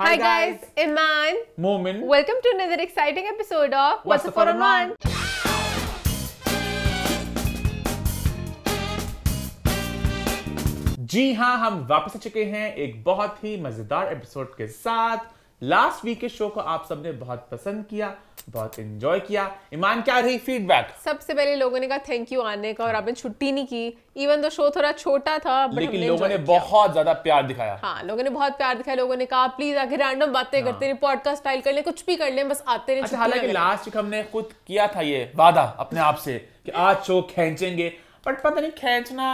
Hi, guys, Iman. Momin. Welcome to another exciting episode of What's, What's the, the Forum One. जी हाँ हम वापस आ चुके हैं एक बहुत ही मजेदार एपिसोड के साथ लास्ट वीक के शो को आप सबने बहुत पसंद किया बहुत एंजॉय किया ईमान क्या रही फीडबैक सबसे पहले लोगों ने कहा थैंक यू आने का और आपने छुट्टी नहीं की इवन तो शो थोड़ा छोटा था लेकिन लोगों ने बहुत ज्यादा प्यार दिखाया हाँ लोगों ने बहुत प्यार दिखाया लोगों ने कहा प्लीज आके रैंडम बातें करते रहे पॉडकास्ट स्टाइल कर ले कुछ भी कर ले बस आते रहे अच्छा, हालांकि लास्ट वीक हमने खुद किया था ये वादा अपने आप से कि आज शो खेचेंगे बट पता नहीं खेचना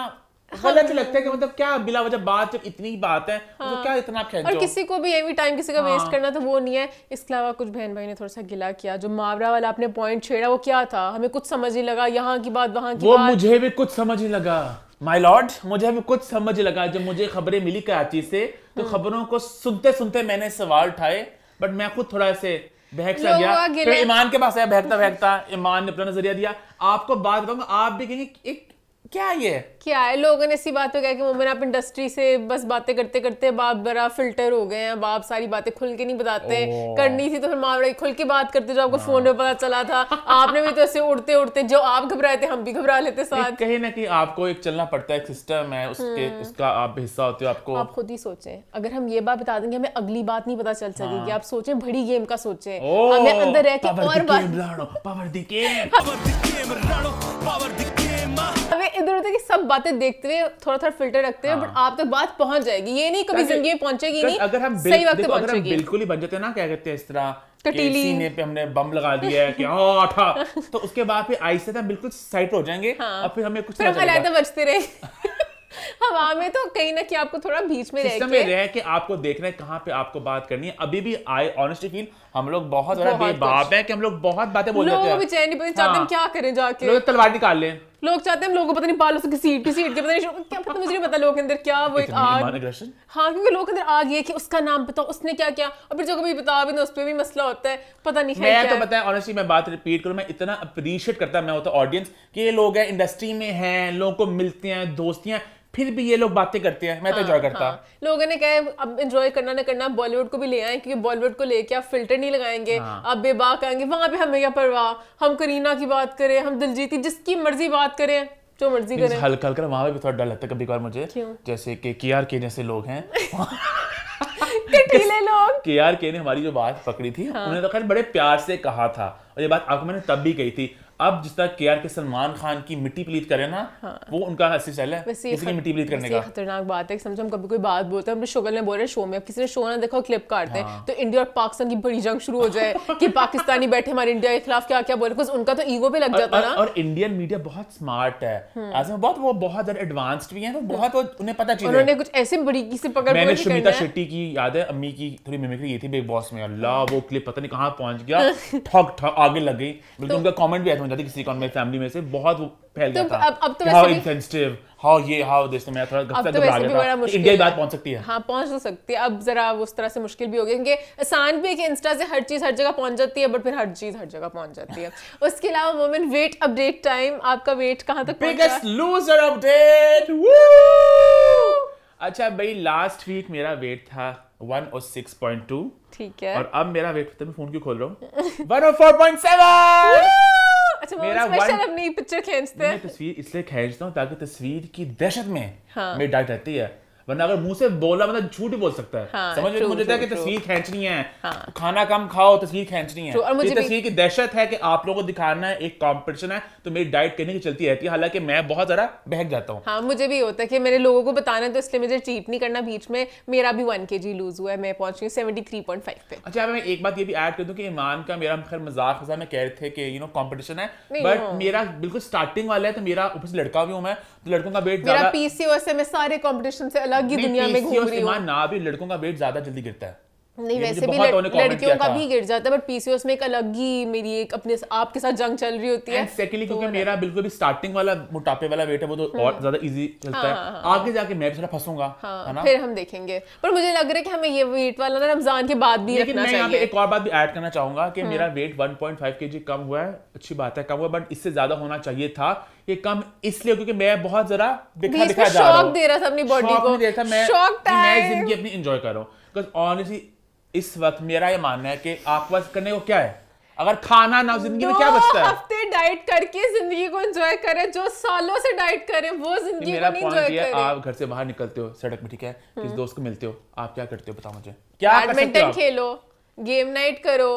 हाँ, गलत हाँ। लगता है कि मतलब क्या बिला वजह बात जब इतनी बात है मतलब हाँ। तो क्या इतना खेचो और किसी को भी एवी टाइम किसी का हाँ। वेस्ट करना तो वो नहीं है इसके अलावा कुछ बहन भाई ने थोड़ा सा गिला किया जो मावरा वाला आपने पॉइंट छेड़ा वो क्या था हमें कुछ समझ नहीं लगा यहाँ की बात वहाँ की वो बात। मुझे भी कुछ समझ नहीं लगा माई लॉर्ड मुझे भी कुछ समझ लगा जब मुझे खबरें मिली कराची से तो हाँ। खबरों को सुनते सुनते मैंने सवाल उठाए बट मैं खुद थोड़ा से बहक गया फिर ईमान के पास आया बहकता बहकता ईमान ने अपना नजरिया दिया आपको बात बताऊंगा आप भी कहेंगे एक क्या ये क्या है लोगों ने ऐसी बात हो गया कि मोमिन आप इंडस्ट्री से बस बातें करते करते बाप बड़ा फिल्टर हो गए हैं बाप सारी बातें खुल के नहीं बताते करनी थी तो फिर माँ खुल के बात करते जो आपको फोन में हाँ। पता चला था आपने भी तो ऐसे उड़ते उड़ते जो आप घबराए थे हम भी घबरा लेते साथ कहीं ना कहीं आपको एक चलना पड़ता है सिस्टम है उसके हाँ। उसका आप हिस्सा होते हो आपको आप खुद ही सोचे अगर हम ये बात बता देंगे हमें अगली बात नहीं पता चल सकेगी हाँ। आप सोचे बड़ी गेम का सोचे हमें अंदर रह के और बात अबे इधर उधर की सब बातें देखते हुए थोड़ा थोड़ा फिल्टर रखते हैं बट आप तक बात पहुंच जाएगी ये नहीं कभी जिंदगी में पहुंचेगी नहीं अगर हम सही वक्त पहुंचेगी बिल्कुल ही बन जाते हैं ना क्या कहते हैं इस तरह कटीली सीने पे हमने बम लगा दिया है कि था हाँ, तो उसके बाद फिर आई से तो हम बिल्कुल साइड हो जाएंगे हाँ। और फिर हमें कुछ फिर हम तो बचते रहे हवा में तो कहीं ना कहीं आपको थोड़ा बीच में रह में रह के आपको देखना है कहाँ पे आपको बात करनी है अभी भी आई ऑनेस्टली फील हम लोग बहुत बड़ा बेबाप है कि हम लोग बहुत बातें बोल जाते हैं बेचैन नहीं पता चाहते हम हाँ। क्या करें जाके तो तलवार निकाल लें लोग चाहते हैं हम लोगों को पता नहीं बालों से घसीट घसीट के पता नहीं क्या पता मुझे नहीं पता लोग अंदर क्या वो एक आग हाँ क्योंकि लोग अंदर आ ये कि उसका नाम बताओ उसने क्या किया और फिर जो कभी बता भी ना उस पर भी मसला होता है पता नहीं मैं है तो पता है ऑनेस्टली मैं बात रिपीट करूँ मैं इतना अप्रिशिएट करता मैं होता ऑडियंस कि ये लोग हैं इंडस्ट्री में हैं लोगों को मिलते हैं दोस्तियाँ फिर भी ये लोग बातें करते हैं मैं तो हाँ, तो एंजॉय करता हाँ. लोगों ने कहा अब एंजॉय करना ना करना बॉलीवुड को भी ले आए क्योंकि बॉलीवुड को लेके आप फिल्टर नहीं लगाएंगे हाँ. आप बेबाक आएंगे वहां पे हमें क्या परवाह हम करीना की बात करें हम दिलजीत की जिसकी मर्जी बात करें जो मर्जी करें हल्का हल्का वहां पर भी थोड़ा डर लगता है कभी कभार मुझे जैसे के के आर के जैसे लोग हैं लोग के आर के ने हमारी जो बात पकड़ी थी हाँ. उन्होंने तो खैर बड़े प्यार से कहा था और ये बात आपको मैंने तब भी कही थी अब जिस तरह के आर के सलमान खान की मिट्टी प्लीत करे ना हाँ। वो उनका असली स्टाइल है किसी की मिट्टी प्लीत करने का खतरनाक बात है समझो हम कभी कोई बात बोलते हैं शोगल ने बोल रहे शो में किसी ने शो ना देखा क्लिप काटते हैं हाँ। तो इंडिया और पाकिस्तान की बड़ी जंग शुरू हो जाए कि पाकिस्तानी बैठे हमारे इंडिया के खिलाफ क्या क्या बोल रहे उनका तो ईगो पे लग जाता है और इंडियन मीडिया बहुत स्मार्ट है ऐसे बहुत वो बहुत ज्यादा एडवांस्ड भी है तो बहुत उन्हें पता चल उन्होंने कुछ ऐसे बड़ी से पकड़ मैंने सुमिता शेट्टी की याद है अम्मी की थोड़ी मिमिक्री ये थी बिग बॉस में अल्लाह वो क्लिप पता नहीं कहाँ पहुंच गया ठक ठक आगे लग गई तो बिल्कुल मतलब उनका कॉमेंट भी हो जाती किसी कौन मेरी फैमिली में से बहुत फैल गया तो था अब, अब तो हाउ इनसेंसिटिव हाउ ये हाउ दिस तो मैं थोड़ा घबरा तो गया था इंडिया बात पहुंच सकती है हाँ पहुंच सकती है अब जरा उस तरह से मुश्किल भी हो गई क्योंकि आसान भी है कि इंस्टा से हर चीज़ हर जगह पहुंच जाती है बट फिर हर चीज़ हर जगह पहुंच जाती है उसके अलावा मोमेंट वेट अपडेट टाइम आपका वेट कहाँ तक बिगेस्ट लूजर अपडेट अच्छा भाई लास्ट वीक मेरा वेट था 106.2 ठीक है और अब मेरा वेट मैं फोन क्यों खोल रहा हूँ 104.7 अच्छा मेरा स्पेशल अपनी पिक्चर खींचते हैं तस्वीर इसलिए खींचता हूँ ताकि तस्वीर की दहशत में हाँ। मेरी डाइट रहती है वरना अगर मुंह से बोला मतलब झूठ ही बोल सकता है हाँ, समझ मुझे था कि तस्वीर खींचनी है हाँ, खाना कम खाओ तस्वीर खींचनी है मुझे तस्वीर की दहशत है कि आप लोगों को दिखाना है एक कॉम्पिटिशन है तो मेरी डाइट करने की चलती रहती है हालांकि मैं बहुत ज्यादा बहक जाता हूँ हाँ मुझे भी होता है कि मेरे लोगों को बताना तो इसलिए मुझे चीट नहीं करना बीच में मेरा भी वन के लूज हुआ है मैं पहुंच गई सेवेंटी थ्री पॉइंट फाइव पे अच्छा मैं एक बात ये भी ऐड कर दूँ की ईमान का मेरा खैर मजाक खजा में कह रहे थे कि यू नो कॉम्पिटिशन है बट मेरा बिल्कुल स्टार्टिंग वाला है तो मेरा ऊपर से लड़का भी हूँ मैं तो लड़कों का वेट मेरा पीसीओएस है मैं सारे कॉम्पिटिशन से अलग अलग ही दुनिया में घूम रही हो ना भी लड़कों का वेट ज्यादा जल्दी गिरता है नहीं वैसे भी लड़कियों का भी गिर जाता है बट पीसीओएस में एक अलग ही मेरी एक अपने आपके साथ जंग चल रही होती है सेकंडली तो क्योंकि मेरा बिल्कुल भी स्टार्टिंग वाला मोटापे वाला वेट है वो तो और हम्म। ज्यादा इजी चलता है हाँ, हाँ, हाँ। आगे जाके मैं भी थोड़ा फंसूंगा है ना फिर हम देखेंगे पर मुझे लग रहा है कि हमें ये वेट वाला ना रमजान के बाद भी रखना चाहिए मैं यहां पे एक और बात भी ऐड करना चाहूंगा कि मेरा वेट 1.5 केजी कम हुआ है अच्छी बात है कम हुआ बट इससे ज्यादा होना चाहिए था ये कम इसलिए क्योंकि मैं बहुत जरा दिखा दिखा जा रहा हूं शौक दे रहा था अपनी बॉडी को शौक मैं जिंदगी अपनी एंजॉय कर रहा हूं बिकॉज़ ऑनेस्टली इस वक्त मेरा ये मानना है कि आप आकवास करने को क्या है अगर खाना ना जिंदगी में क्या बचता है हफ्ते डाइट करके जिंदगी को एंजॉय करें जो सालों से डाइट करें वो जिंदगी को नहीं एंजॉय करें आप घर से बाहर निकलते हो सड़क में ठीक है किस हम्म। दोस्त को मिलते हो आप क्या करते हो बताओ मुझे क्या बैडमिंटन खेलो गेम नाइट करो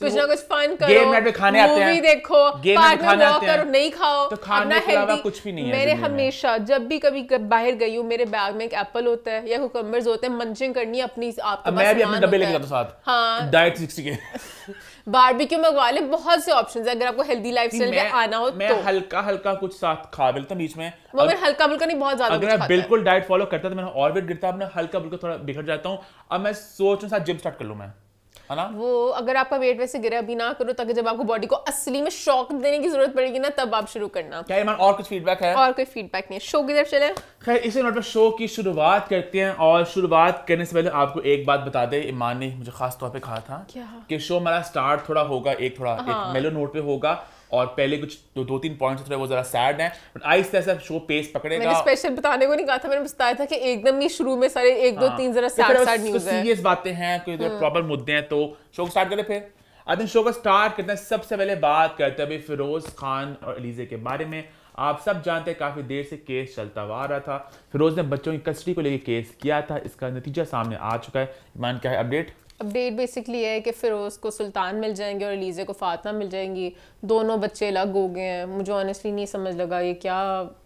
तो कुछ ना कुछ फन करो गेम नाइट पे खाने आते हैं देखो गेम नाइट खाने आते हैं नहीं खाओ तो खाने के अलावा कुछ भी नहीं है मेरे हमेशा जब भी कभी बाहर गई हूँ मेरे बैग में एक एप्पल होता है या कुकम्बर्स होते हैं मंचिंग करनी अपनी आप मैं भी अपने डब्बे लेके जाता साथ हां डाइट 60 के बारबेक्यू मंगवा ले बहुत से ऑप्शन है अगर आपको हेल्दी लाइफस्टाइल में आना हो मैं तो हल्का हल्का कुछ साथ खा लेता बीच में मगर हल्का फुल्का नहीं बहुत ज्यादा अगर मैं बिल्कुल डाइट फॉलो करता तो मैं और वेट गिरता अपना हल्का फुल्का थोड़ा बिखर जाता हूँ अब मैं सोच रहा हूँ साथ जिम स्टार्ट कर लूँ मैं वो अगर आपका वेट वैसे गिरा अभी ना करो तक जब आपको बॉडी को असली में शॉक देने की जरूरत पड़ेगी ना तब आप शुरू करना क्या ईमान और कुछ फीडबैक है और कोई फीडबैक नहीं है शो की तरफ चले खैर इसे नोट पर शो की शुरुआत करते हैं और शुरुआत करने से पहले आपको एक बात बता दे ईमान ने मुझे खास तौर पर कहा था कि शो हमारा स्टार्ट थोड़ा होगा एक थोड़ा हाँ। एक मेलो नोट पे होगा और पहले कुछ दो दो तीन पॉइंट्स थे वो जरा सैड हैं बट आहिस्ता ऐसा शो पेस पकड़ेगा मैंने स्पेशल बताने को नहीं कहा था मैंने बताया था कि एकदम ही शुरू में सारे एक दो हाँ। तीन जरा सैड सैड न्यूज़ है सीरियस बातें हैं कोई प्रॉपर हाँ। मुद्दे हैं तो शो को स्टार्ट करें फिर आई थिंक शो का स्टार्ट करते हैं सबसे पहले बात करते हैं फिरोज खान और अलीजे के बारे में आप सब जानते हैं काफ़ी देर से केस चलता हुआ आ रहा था फिरोज ने बच्चों की कस्टडी को लेकर केस किया था इसका नतीजा सामने आ चुका है मान क्या है अपडेट अपडेट बेसिकली है कि फ़िरोज़ को सुल्तान मिल जाएंगे और लीज़े को फातमा मिल जाएंगी दोनों बच्चे अलग हो गए हैं मुझे ऑनेस्टली नहीं समझ लगा ये क्या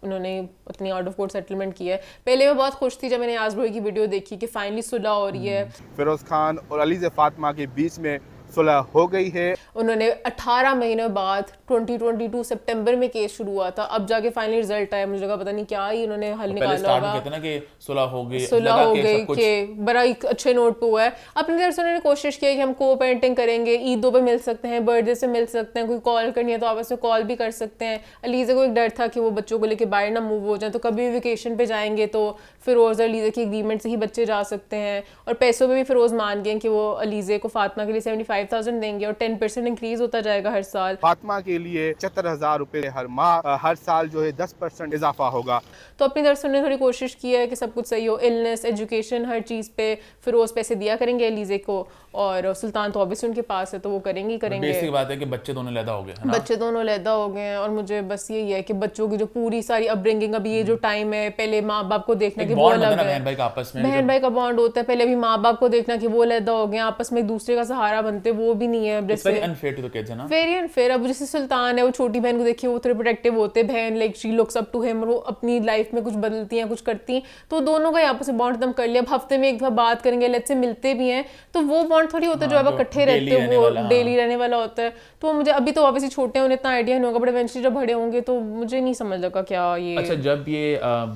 उन्होंने इतनी आउट ऑफ कोर्ट सेटलमेंट की है पहले मैं बहुत खुश थी जब मैंने आज ब्रोई की वीडियो देखी कि फ़ाइनली सुलह हो रही है हम्म। फ़िरोज़ खान और अलीज़ फातमा के बीच में सुलह हो गई है उन्होंने 18 महीने बाद 2022 सितंबर में केस शुरू हुआ था अब जाके फाइनल रिजल्ट आया मुझे लगा पता नहीं क्या ही उन्होंने हल तो निकाला होगा ना कि सुलह हो गई सुलह हो गई के बड़ा एक अच्छे नोट पे हुआ है अपनी तरफ से उन्होंने कोशिश की कि हम को पेंटिंग करेंगे ईदों पे मिल सकते हैं बर्थडे से मिल सकते हैं कोई कॉल करनी है तो आपस में कॉल भी कर सकते हैं अलीजा को एक डर था कि वो बच्चों को लेकर बाहर ना मूव हो जाए तो कभी वेकेशन पे जाएंगे तो फ़िरोज़ और अलीज़े की एग्रीमेंट से ही बच्चे जा सकते हैं और पैसों में भी फ़िरोज़ मान गए कि वो अलीज़े को फातमा के लिए सेवेंटी फाइव थाउजेंड देंगे और टेन परसेंट इंक्रीज होता जाएगा हर साल फातमा के लिए पचहत्तर हज़ार रुपये हर माह हर साल जो है दस परसेंट इजाफा होगा तो अपनी तरफ से उन्होंने थोड़ी कोशिश की है कि सब कुछ सही हो इलनेस एजुकेशन हर चीज़ पे फ़िरोज़ पैसे दिया करेंगे अलीज़े को और सुल्तान तो ऑब्वियसली उनके पास है तो वो करेंगे ही करेंगे बेसिक बात है कि बच्चे दोनों लैदा हो गए हैं बच्चे दोनों लैदा हो गए हैं और मुझे बस यही है कि बच्चों की जो पूरी सारी अपब्रिंगिंग अभी ये जो टाइम हम्म। है पहले माँ बाप को देखना कि वो अलग है बहन भाई का आपस में बहन भाई का बॉन्ड होता है पहले अभी माँ बाप को देखना कि वो लैदा हो गए आपस में एक दूसरे का सहारा बनते वो भी नहीं है वेरी अनफेयर अब जैसे सुल्तान है वो छोटी बहन को देखिए वो थोड़े प्रोटेक्टिव होते बहन like she looks up to him वो अपनी लाइफ में कुछ बदलती हैं कुछ करती हैं तो दोनों का आपस में बॉन्ड खत्म कर लिया अब हफ्ते में एक बार बात करेंगे लेट से मिलते भी हैं तो वो बॉन्ड बॉन्ड थोड़ी होता है जो हाँ, इकट्ठे रहते हो वो डेली हाँ। रहने वाला होता है तो मुझे अभी तो ऑब्वियसली छोटे हैं उन्हें इतना आइडिया नहीं होगा बट इवेंचुअली जब बड़े होंगे तो मुझे नहीं समझ लगा क्या ये अच्छा जब ये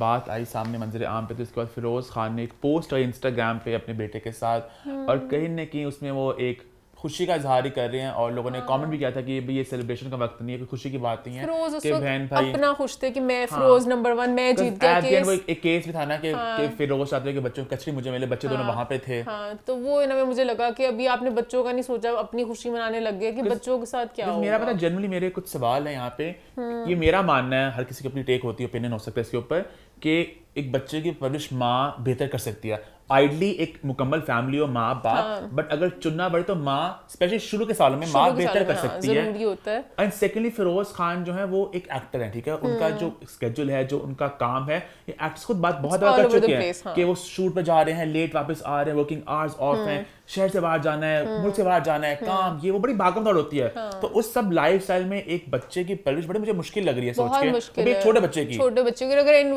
बात आई सामने मंजर आम पे तो इसके बाद फिरोज खान ने एक पोस्ट और इंस्टाग्राम पे अपने बेटे के साथ हाँ। और कहीं ना कहीं उसमें वो एक खुशी का इजहार ही कर रहे हैं और लोगों ने कमेंट भी हाँ। किया था कि ये ये सेलिब्रेशन का वक्त नहीं है खुशी की बात नहीं है कि बहन भाई अपना खुश थे कि मैं फिरोज नंबर वन मैं जीत गया केस वो एक केस भी था ना कि फिरोज हाँ। चाहते के बच्चों कचरी मुझे मिले बच्चे दोनों हाँ। वहां पे थे तो वो इन्होंने मुझे लगा कि अभी आपने बच्चों का नहीं सोचा अपनी खुशी मनाने लग गए कि बच्चों के साथ क्या मेरा पता जनरली मेरे कुछ सवाल है यहाँ पे ये हम्म। मेरा मानना है हर किसी की अपनी टेक होती है ओपिनियन हो सकता है इसके ऊपर कि एक बच्चे की परवरिश माँ बेहतर कर सकती है आइडली एक मुकम्मल फैमिली हो माँ बाप बट हाँ। अगर चुनना पड़े तो माँ स्पेशली शुरू के सालों में माँ बेहतर कर हाँ, सकती है एंड सेकेंडली फिरोज खान जो है वो एक एक्टर है ठीक है उनका हाँ। जो स्केड्यूल है जो उनका काम है ये एक्टर्स खुद बात बहुत ज्यादा कर चुके हैं कि वो शूट पर जा रहे हैं लेट वापस आ रहे हैं वर्किंग आवर्स ऑफ हैं शहर से बाहर जाना है हम्म। मुल्क से बाहर जाना है हम्म। काम ये वो बड़ी भागम दौड़ होती है हाँ। तो उस सब लाइफ स्टाइल में एक बच्चे की परवरिश बड़ी मुझे मुश्किल लग रही है सोच के तो छोटे बच्चे की छोटे बच्चे की अगर इन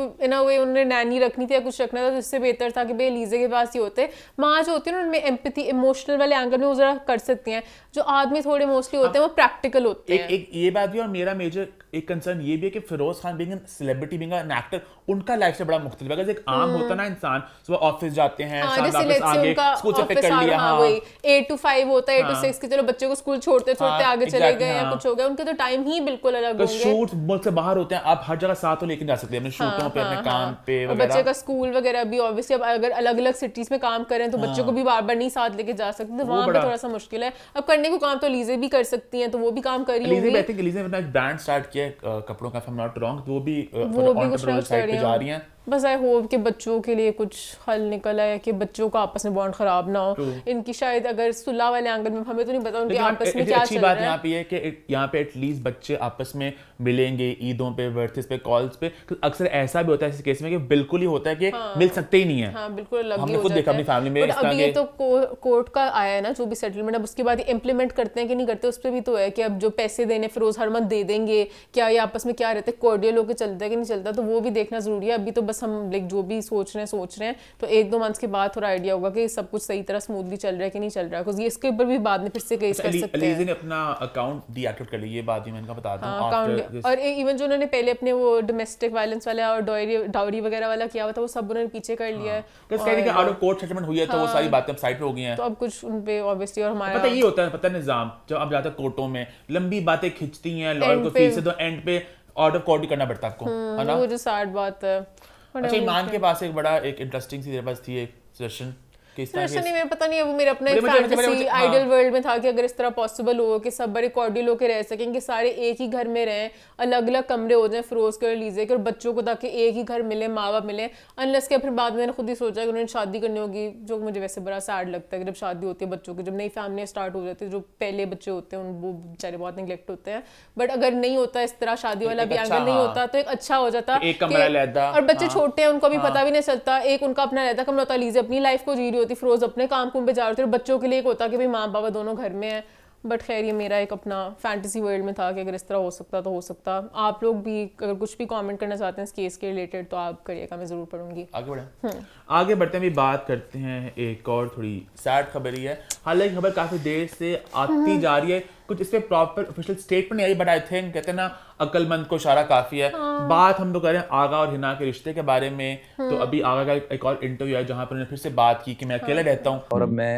वे उन्हें नैनी रखनी थी या कुछ रखना था तो इससे बेहतर था कि भाई लीजे के पास ही होते माँ जो होती है ना उनमें एम्पथी इमोशनल वाले एंगल में वो जरा कर सकती है जो आदमी थोड़े मोस्टली होते हैं वो प्रैक्टिकल होते हैं एक ये बात भी और मेरा मेजर एक कंसर्न ये भी है कि Firoz Khan being celebrity being an actor उनका लाइफ से बड़ा मुख्तलिफ है अगर एक आम हम्म। होता ना इंसान सुबह ऑफिस जाते हैं हाँ, स्कूल से पिक कर लिया हाँ, हाँ वही एट टू फाइव होता है एट टू सिक्स की चलो बच्चे को स्कूल छोड़ते हाँ, छोड़ते आगे चले गए या हाँ। कुछ हो गया उनके तो टाइम ही बिल्कुल अलग तो होंगे शूट से बाहर होते हैं आप हर जगह साथ तो लेकर जा सकते हैं शूटों पे अपने काम पे बच्चे का स्कूल वगैरह भी ऑब्वियसली अब अगर अलग अलग सिटीज में काम करें तो बच्चों को भी बार बार नहीं साथ लेके जा सकते तो वहाँ पर थोड़ा सा मुश्किल है अब करने को काम तो लीजे भी कर सकती है तो वो भी काम कर रही है कपड़ों का वो भी वो भी कुछ जा रही है बस आई होप कि बच्चों के लिए कुछ हल निकल आए कि बच्चों का आपस में बॉन्ड खराब ना हो इनकी शायद अगर सुलह वाले एंगल में हमें तो नहीं पता उनके आपस में क्या अच्छी बात यहाँ पे है कि यहाँ पे एटलीस्ट बच्चे आपस में मिलेंगे ईदों पे बर्थस पे कॉल्स पे अक्सर ऐसा भी होता है इस केस में कि बिल्कुल ही होता है कि हाँ। मिल सकते ही नहीं है हाँ, बिल्कुल हमने खुद देखा अपनी फैमिली में अभी तो कोर्ट का आया है ना जो भी सेटलमेंट अब उसके बाद इम्प्लीमेंट करते हैं कि नहीं करते उस पर भी तो है कि अब जो पैसे देने फिर रोज हर मंथ दे देंगे क्या ये आपस में क्या रहते हैं कोर्डियल होकर चलता है कि नहीं चलता तो वो भी देखना जरूरी है अभी तो बस बस हम लाइक जो भी सोच रहे हैं सोच रहे हैं तो एक दो मंथ्स के बाद थोड़ा आइडिया होगा कि सब कुछ सही तरह स्मूथली चल रहा है कि नहीं चल रहा है इसके ऊपर भी बाद में फिर से कई अच्छा, कर सकते हैं ने अपना अकाउंट डीएक्टिवेट कर लिया ये बात भी मैं इनका बता दूं अकाउंट हाँ, और इवन जो उन्होंने पहले अपने वो डोमेस्टिक वायलेंस वाला और डाउरी वगैरह वाला किया हुआ था वो सब उन्होंने पीछे कर लिया है बस कह रही कि आउट ऑफ कोर्ट सेटलमेंट हुई है तो वो हाँ। सारी बातें अब साइड पे हो गई हैं तो अब कुछ उन पे ऑब्वियसली और हमारा पता ये होता है पता निजाम जब आप जाते कोर्टों में लंबी बातें हैं लॉयर को फीस तो एंड पे आउट ऑफ कोर्ट ही करना पड़ता आपको हम्म, है ना वो जो सैड बात है अच्छा ईमान के पास एक बड़ा एक इंटरेस्टिंग सी मेरे पास थी एक सजेशन नहीं पता नहीं वो वर्ल्ड हाँ। में था कि अगर इस तरह पॉसिबल हो कि सब बड़े कॉर्डियल होकर रह सकें कि सारे एक ही घर में रहें अलग अलग कमरे हो जाएं फिरोज कर लीजिए बच्चों को ताकि एक ही घर मिले माँ बाप मिले अनलस के फिर बाद में खुद ही सोचा कि उन्होंने शादी करनी होगी जो मुझे वैसे बड़ा सैड लगता है जब शादी होती है बच्चों की जब नई फैमिली स्टार्ट हो जाती है जो पहले बच्चे होते हैं वो बेचारे बहुत निगलेक्ट होते हैं बट अगर नहीं होता इस तरह शादी वाला भी एंगल अच्छा, नहीं हाँ। होता तो एक अच्छा हो जाता और बच्चे हाँ। छोटे हैं उनको भी पता भी नहीं चलता एक उनका अपना रहता है होता लीजिए अपनी लाइफ को जी रही होती फ़िरोज़ अपने काम कुम पे जा रहे थे बच्चों के लिए एक होता कि भाई माँ बाबा दोनों घर में हैं बट खैर ये मेरा एक अपना फैंटेसी वर्ल्ड में था कि अगर इस तरह हो सकता तो हो सकता आप लोग भी अगर कुछ भी कमेंट करना चाहते हैं इस केस के रिलेटेड तो आप करिएगा मैं ज़रूर पढ़ूंगी आगे बढ़ें हम्म। आगे बढ़ते हैं भी बात करते हैं एक और थोड़ी सैड खबर ही है हालांकि खबर काफ़ी देर से आती हम्म। जा रही है कुछ इस पर प्रॉपर ऑफिशियल स्टेटमेंट नहीं आई बट आई थिंक कहते हैं ना अक्लमंद को इशारा काफी है हाँ। बात हम लोग तो कर रहे हैं आगा और हिना के रिश्ते के बारे में तो हाँ। अभी आगा का एक और इंटरव्यू है जहाँ पर उन्होंने फिर से बात की कि मैं हाँ। अकेले रहता हूँ और अब मैं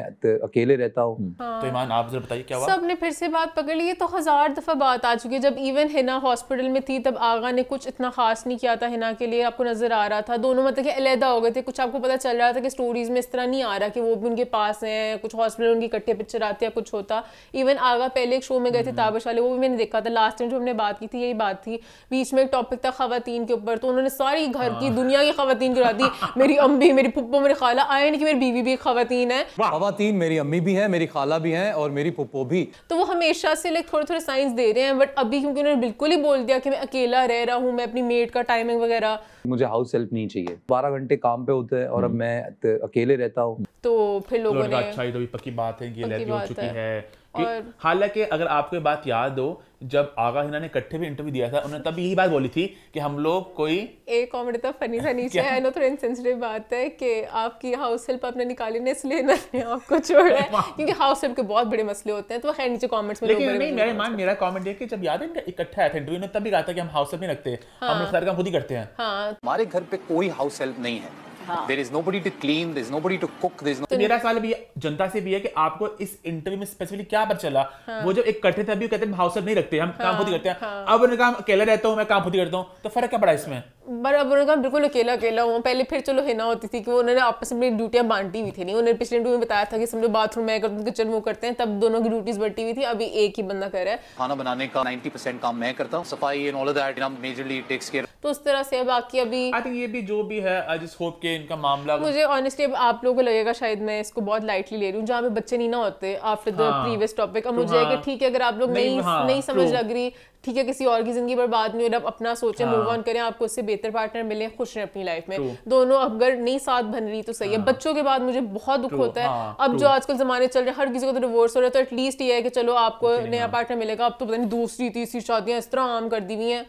अकेले रहता हूँ तो ईमान हाँ। आप जरा बताइए क्या सब ने फिर से बात पकड़ ली तो हजार दफा बात आ चुकी है जब इवन हिना हॉस्पिटल में थी तब आगा ने कुछ इतना खास नहीं किया था हिना के लिए आपको नजर आ रहा था दोनों मतलब कि अलहदा हो गए थे कुछ आपको पता चल रहा था कि स्टोरीज में इस तरह नहीं आ रहा कि वो भी उनके पास हैं कुछ हॉस्पिटल उनकी इकट्ठे पिक्चर आते हैं कुछ होता इवन आगा पहले एक शो में गए थे हम्म। ताबश वाले वो भी मैंने देखा था लास्ट टाइम जो हमने बात की थी यही बात थी बीच में एक टॉपिक था खातन के ऊपर तो उन्होंने सारी घर की हाँ। दुनिया की खातन गिरा दी मेरी अम्मी मेरी पुप्पो मेरी खाला आए नहीं की मेरी बीवी भी खातन है खातन मेरी अम्मी भी है मेरी खाला भी है और मेरी पुप्पो भी तो वो हमेशा से लाइक थोड़े थोड़े साइंस दे रहे हैं बट अभी क्योंकि उन्होंने बिल्कुल ही बोल दिया कि मैं अकेला रह रहा हूँ मैं अपनी मेड का टाइमिंग वगैरह मुझे हाउस हेल्प नहीं चाहिए बारह घंटे काम पे होते हैं और अब हम्म। मैं अकेले रहता हूँ तो फिर लोगों ने अच्छा ही तो पक्की बात है कि हो चुकी है है हालांकि अगर आपको बात याद हो जब आगा हिना ने कट्ठे भी इंटरव्यू दिया था उन्होंने तब यही बात बोली थी कि हम लोग कोई एक कॉमेडी तो फनी सा नीचे आई नो थोड़ी इनसेंसिटिव बात है कि आपकी हाउस हेल्प आपने निकाली ने इसलिए मैंने आपको छोड़ा है क्योंकि हाउस हेल्प के बहुत बड़े मसले होते हैं तो खैर नीचे कमेंट्स में लेकिन नहीं मेरे मान मेरा कमेंट है कि जब याद है इकट्ठा आया था इंटरव्यू ने तब भी कहा था कि हम हाउस हेल्प नहीं रखते हम लोग हाँ। सारा खुद ही करते हैं हाँ। हमारे घर पे कोई हाउस हेल्प नहीं है there is nobody to clean there is nobody to cook there is no मेरा सवाल भी जनता से भी है कि आपको इस इंटरव्यू में स्पेसिफिकली क्या पता चला हाँ। वो जो एक कठिन था कहते हैं हाउस नहीं रखते हम काम हाँ, खुद ही करते हैं हाँ। अब उन्होंने काम अकेला रहता हूँ मैं काम खुद ही करता हूँ तो फर्क क्या पड़ा इसमें पर अब उन्होंने कहा बिल्कुल अकेला अकेला हूँ पहले फिर चलो हिना होती थी कि उन्होंने आपस में ड्यूटियाँ बांटी हुई थी नहीं उन्होंने पिछले इंटरव्यू में बताया था कि समझो बाथरूम मैं करता हूँ किचन वो करते हैं तब दोनों की ड्यूटीज बटी हुई थी अभी एक ही बंदा कर रहा है खाना बनाने का 90 काम मैं करता हूँ सफाई and all that majorly takes care तो उस तरह से बाकी अभी आई थिंक ये भी जो भी है आई जस्ट होप के इनका मामला मुझे ऑनेस्टली आप लोगों को लगेगा शायद मैं इसको बहुत लाइटली ले रही हूँ जहाँ पे बच्चे नहीं ना होते आफ्टर द प्रीवियस टॉपिक अब तो मुझे कि हाँ। ठीक है अगर आप लोग नहीं नहीं हाँ, समझ लग रही ठीक है किसी और की जिंदगी पर बात नहीं हो आप अपना सोचें मूव ऑन हाँ। करें आपको उससे बेहतर पार्टनर मिले खुश रहें अपनी लाइफ में दोनों अगर नहीं साथ बन रही तो सही है बच्चों के बाद मुझे बहुत दुख होता है अब जो आजकल जमाने चल रहे हैं हर किसी को तो डिवोर्स हो रहा है तो एटलीस्ट ये है कि चलो आपको नया पार्टनर मिलेगा अब तो पता नहीं दूसरी तीसरी शादियां इस तरह आम कर दी हुई हैं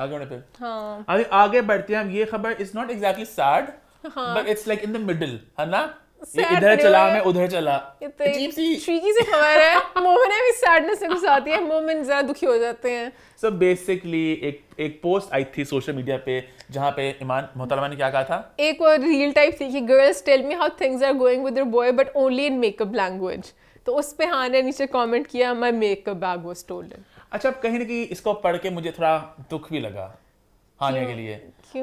आगे बढ़ने पे हाँ अभी आगे बढ़ते हैं ये खबर is not exactly sad but it's like in the middle है ना इधर चला मैं उधर चला तो अजीब सी ट्रिकी से हमारा है मोहन भी सैडनेस से घुस आती है मोमेंट ज्यादा दुखी हो जाते हैं सो so बेसिकली एक एक पोस्ट आई थी सोशल मीडिया पे जहाँ पे ईमान मोहतरमा ने क्या कहा था एक और रील टाइप थी कि girls tell me how things are going with your boy but only in makeup language तो उस पे हां ने नीचे कमेंट किया my makeup bag was stolen अच्छा अब कहीं ना कहीं इसको पढ़ के मुझे थोड़ा दुख भी लगा हानिया के लिए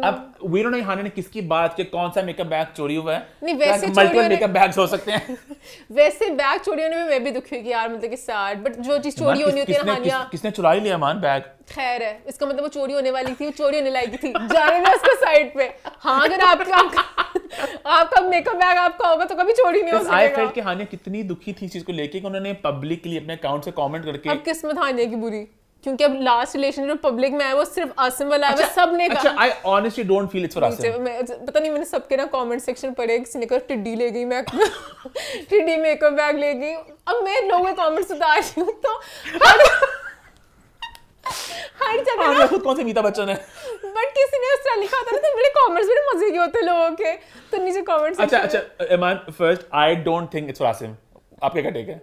अब वीरो ने हानिया ने किसकी बात की कौन सा मेकअप बैग चोरी हुआ है नहीं वैसे मल्टीपल मेकअप बैग्स हो सकते हैं वैसे बैग चोरी होने में मैं भी दुखी हुई यार मतलब कि सार बट जो चीज चोरी होनी होती है ना हानिया किसने चुरा लिया मान बैग खैर है इसका मतलब वो चोरी होने वाली थी वो चोरी होने लायक थी जाने ना उसको साइड पे हां अगर आपका आपका मेकअप बैग आपका होगा तो कभी चोरी नहीं हो सकेगा आई फेल्ट कि हानिया कितनी दुखी थी इस चीज को लेके कि उन्होंने पब्लिकली अपने अकाउंट से कमेंट करके अब किस्मत हानिया की बुरी क्योंकि अब लास्ट रिलेशन जो पब्लिक में आया वो सिर्फ आसिम वाला आया अच्छा, सब ने अच्छा, कहा I honestly don't feel it's for Asim मैं पता नहीं मैंने सबके ना कमेंट सेक्शन पढ़े किसी ने कहा टिड्डी ले गई मैं टिड्डी मेकअप बैग ले गई अब मैं लोगों के कमेंट्स उतार रही हूं तो हर हर जगह ना खुद कौन से मीता बच्चन है बट किसी ने उस तरह लिखा था तो बड़े कमेंट्स बड़े मजे के होते लोगों के तो नीचे कमेंट्स अच्छा अच्छा Iman first I don't think it's for Asim आपके क्या टेक है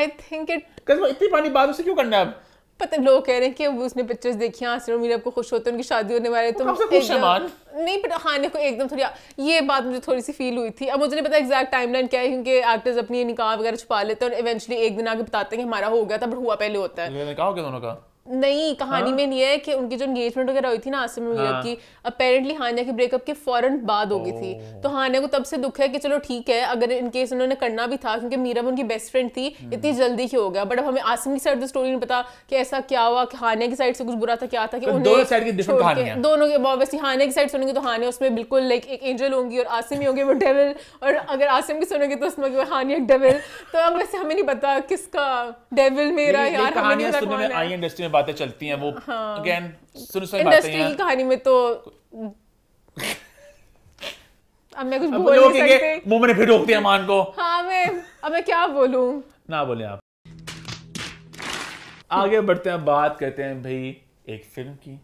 आई थिंक इट इतनी पानी बाद उसे क्यों करना है पता लोग कह रहे हैं कि उसने पिक्चर्स देखी हैं हाँ, आसिर मीरब को खुश होते हैं उनकी शादी होने वाले तो, तो नहीं बट खाने को एकदम थोड़ी ये बात मुझे थोड़ी सी फील हुई थी अब मुझे नहीं पता एग्जैक्ट टाइमलाइन क्या है क्योंकि एक्टर्स अपनी निकाह वगैरह छुपा लेते हैं और इवेंचुअली एक दिन आगे बताते हैं कि हमारा हो गया था बट हुआ पहले होता है निकाह दोनों का नहीं कहानी हाँ? में नहीं है कि उनकी जो एंगेजमेंट वगैरह हुई थी ना आसिम मीरा हाँ? की अपेरेंटली हानिया की ब्रेकअप के फौरन बाद हो गई थी तो हानिया को तब से दुख है कि चलो ठीक है अगर इनकेस उन्होंने करना भी था क्योंकि मीरा उनकी बेस्ट फ्रेंड थी हम्म। इतनी जल्दी ही हो गया बट अब हमें आसिम की साइड स्टोरी नहीं पता कि ऐसा क्या हुआ कि हानिया की साइड से कुछ बुरा था क्या था कि तो दोनों के ऑब्वियसली हानिया की साइड सुनेंगे तो हानिया उसमें बिल्कुल लाइक एक एंजल होंगी और आसिम ही होंगे वो डेविल और अगर आसिम की सुनेंगे तो उसमें हानिया डेविल तो अब वैसे हमें नहीं पता किसका डेविल मेरा यार बातें चलती हैं वो अगेन सुन सुन बातें हैं इंडस्ट्री कहानी में तो अब मैं कुछ बोल नहीं सकते मुंह मैंने फिर रोक दिया मान को हाँ मैं अब मैं क्या बोलूं ना बोले आप आगे बढ़ते हैं बात करते हैं भाई एक फिल्म की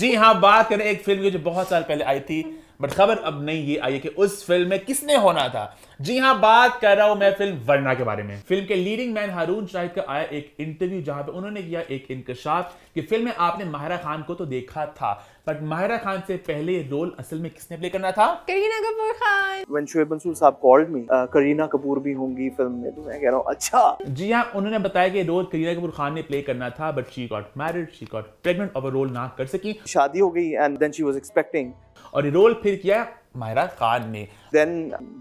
जी हाँ बात करें एक फिल्म की जो बहुत साल पहले आई थी बट खबर अब नहीं ये आई है कि उस फिल्म में किसने होना था जी हाँ बात कर रहा हूं मैं फिल्म वर्णा के बारे में फिल्म के लीडिंग मैन हारून शाहिद का आया एक इंटरव्यू जहां पे उन्होंने किया एक इंकशाफ कि फिल्म में आपने माहिरा खान को तो देखा था बट माहिरा खान से पहले रोल असल में किसने प्ले करना था करीना कपूर खान व्हेन शोएब मंसूर साहब कॉल्ड मी करीना कपूर भी होंगी फिल्म में तो मैं कह रहा हूं अच्छा जी हां उन्होंने बताया कि रोल करीना कपूर खान ने प्ले करना था but she got married she got pregnant और रोल ना कर सकी शादी हो गई and then she was expecting और रोल फिर किया मायरा खान ने then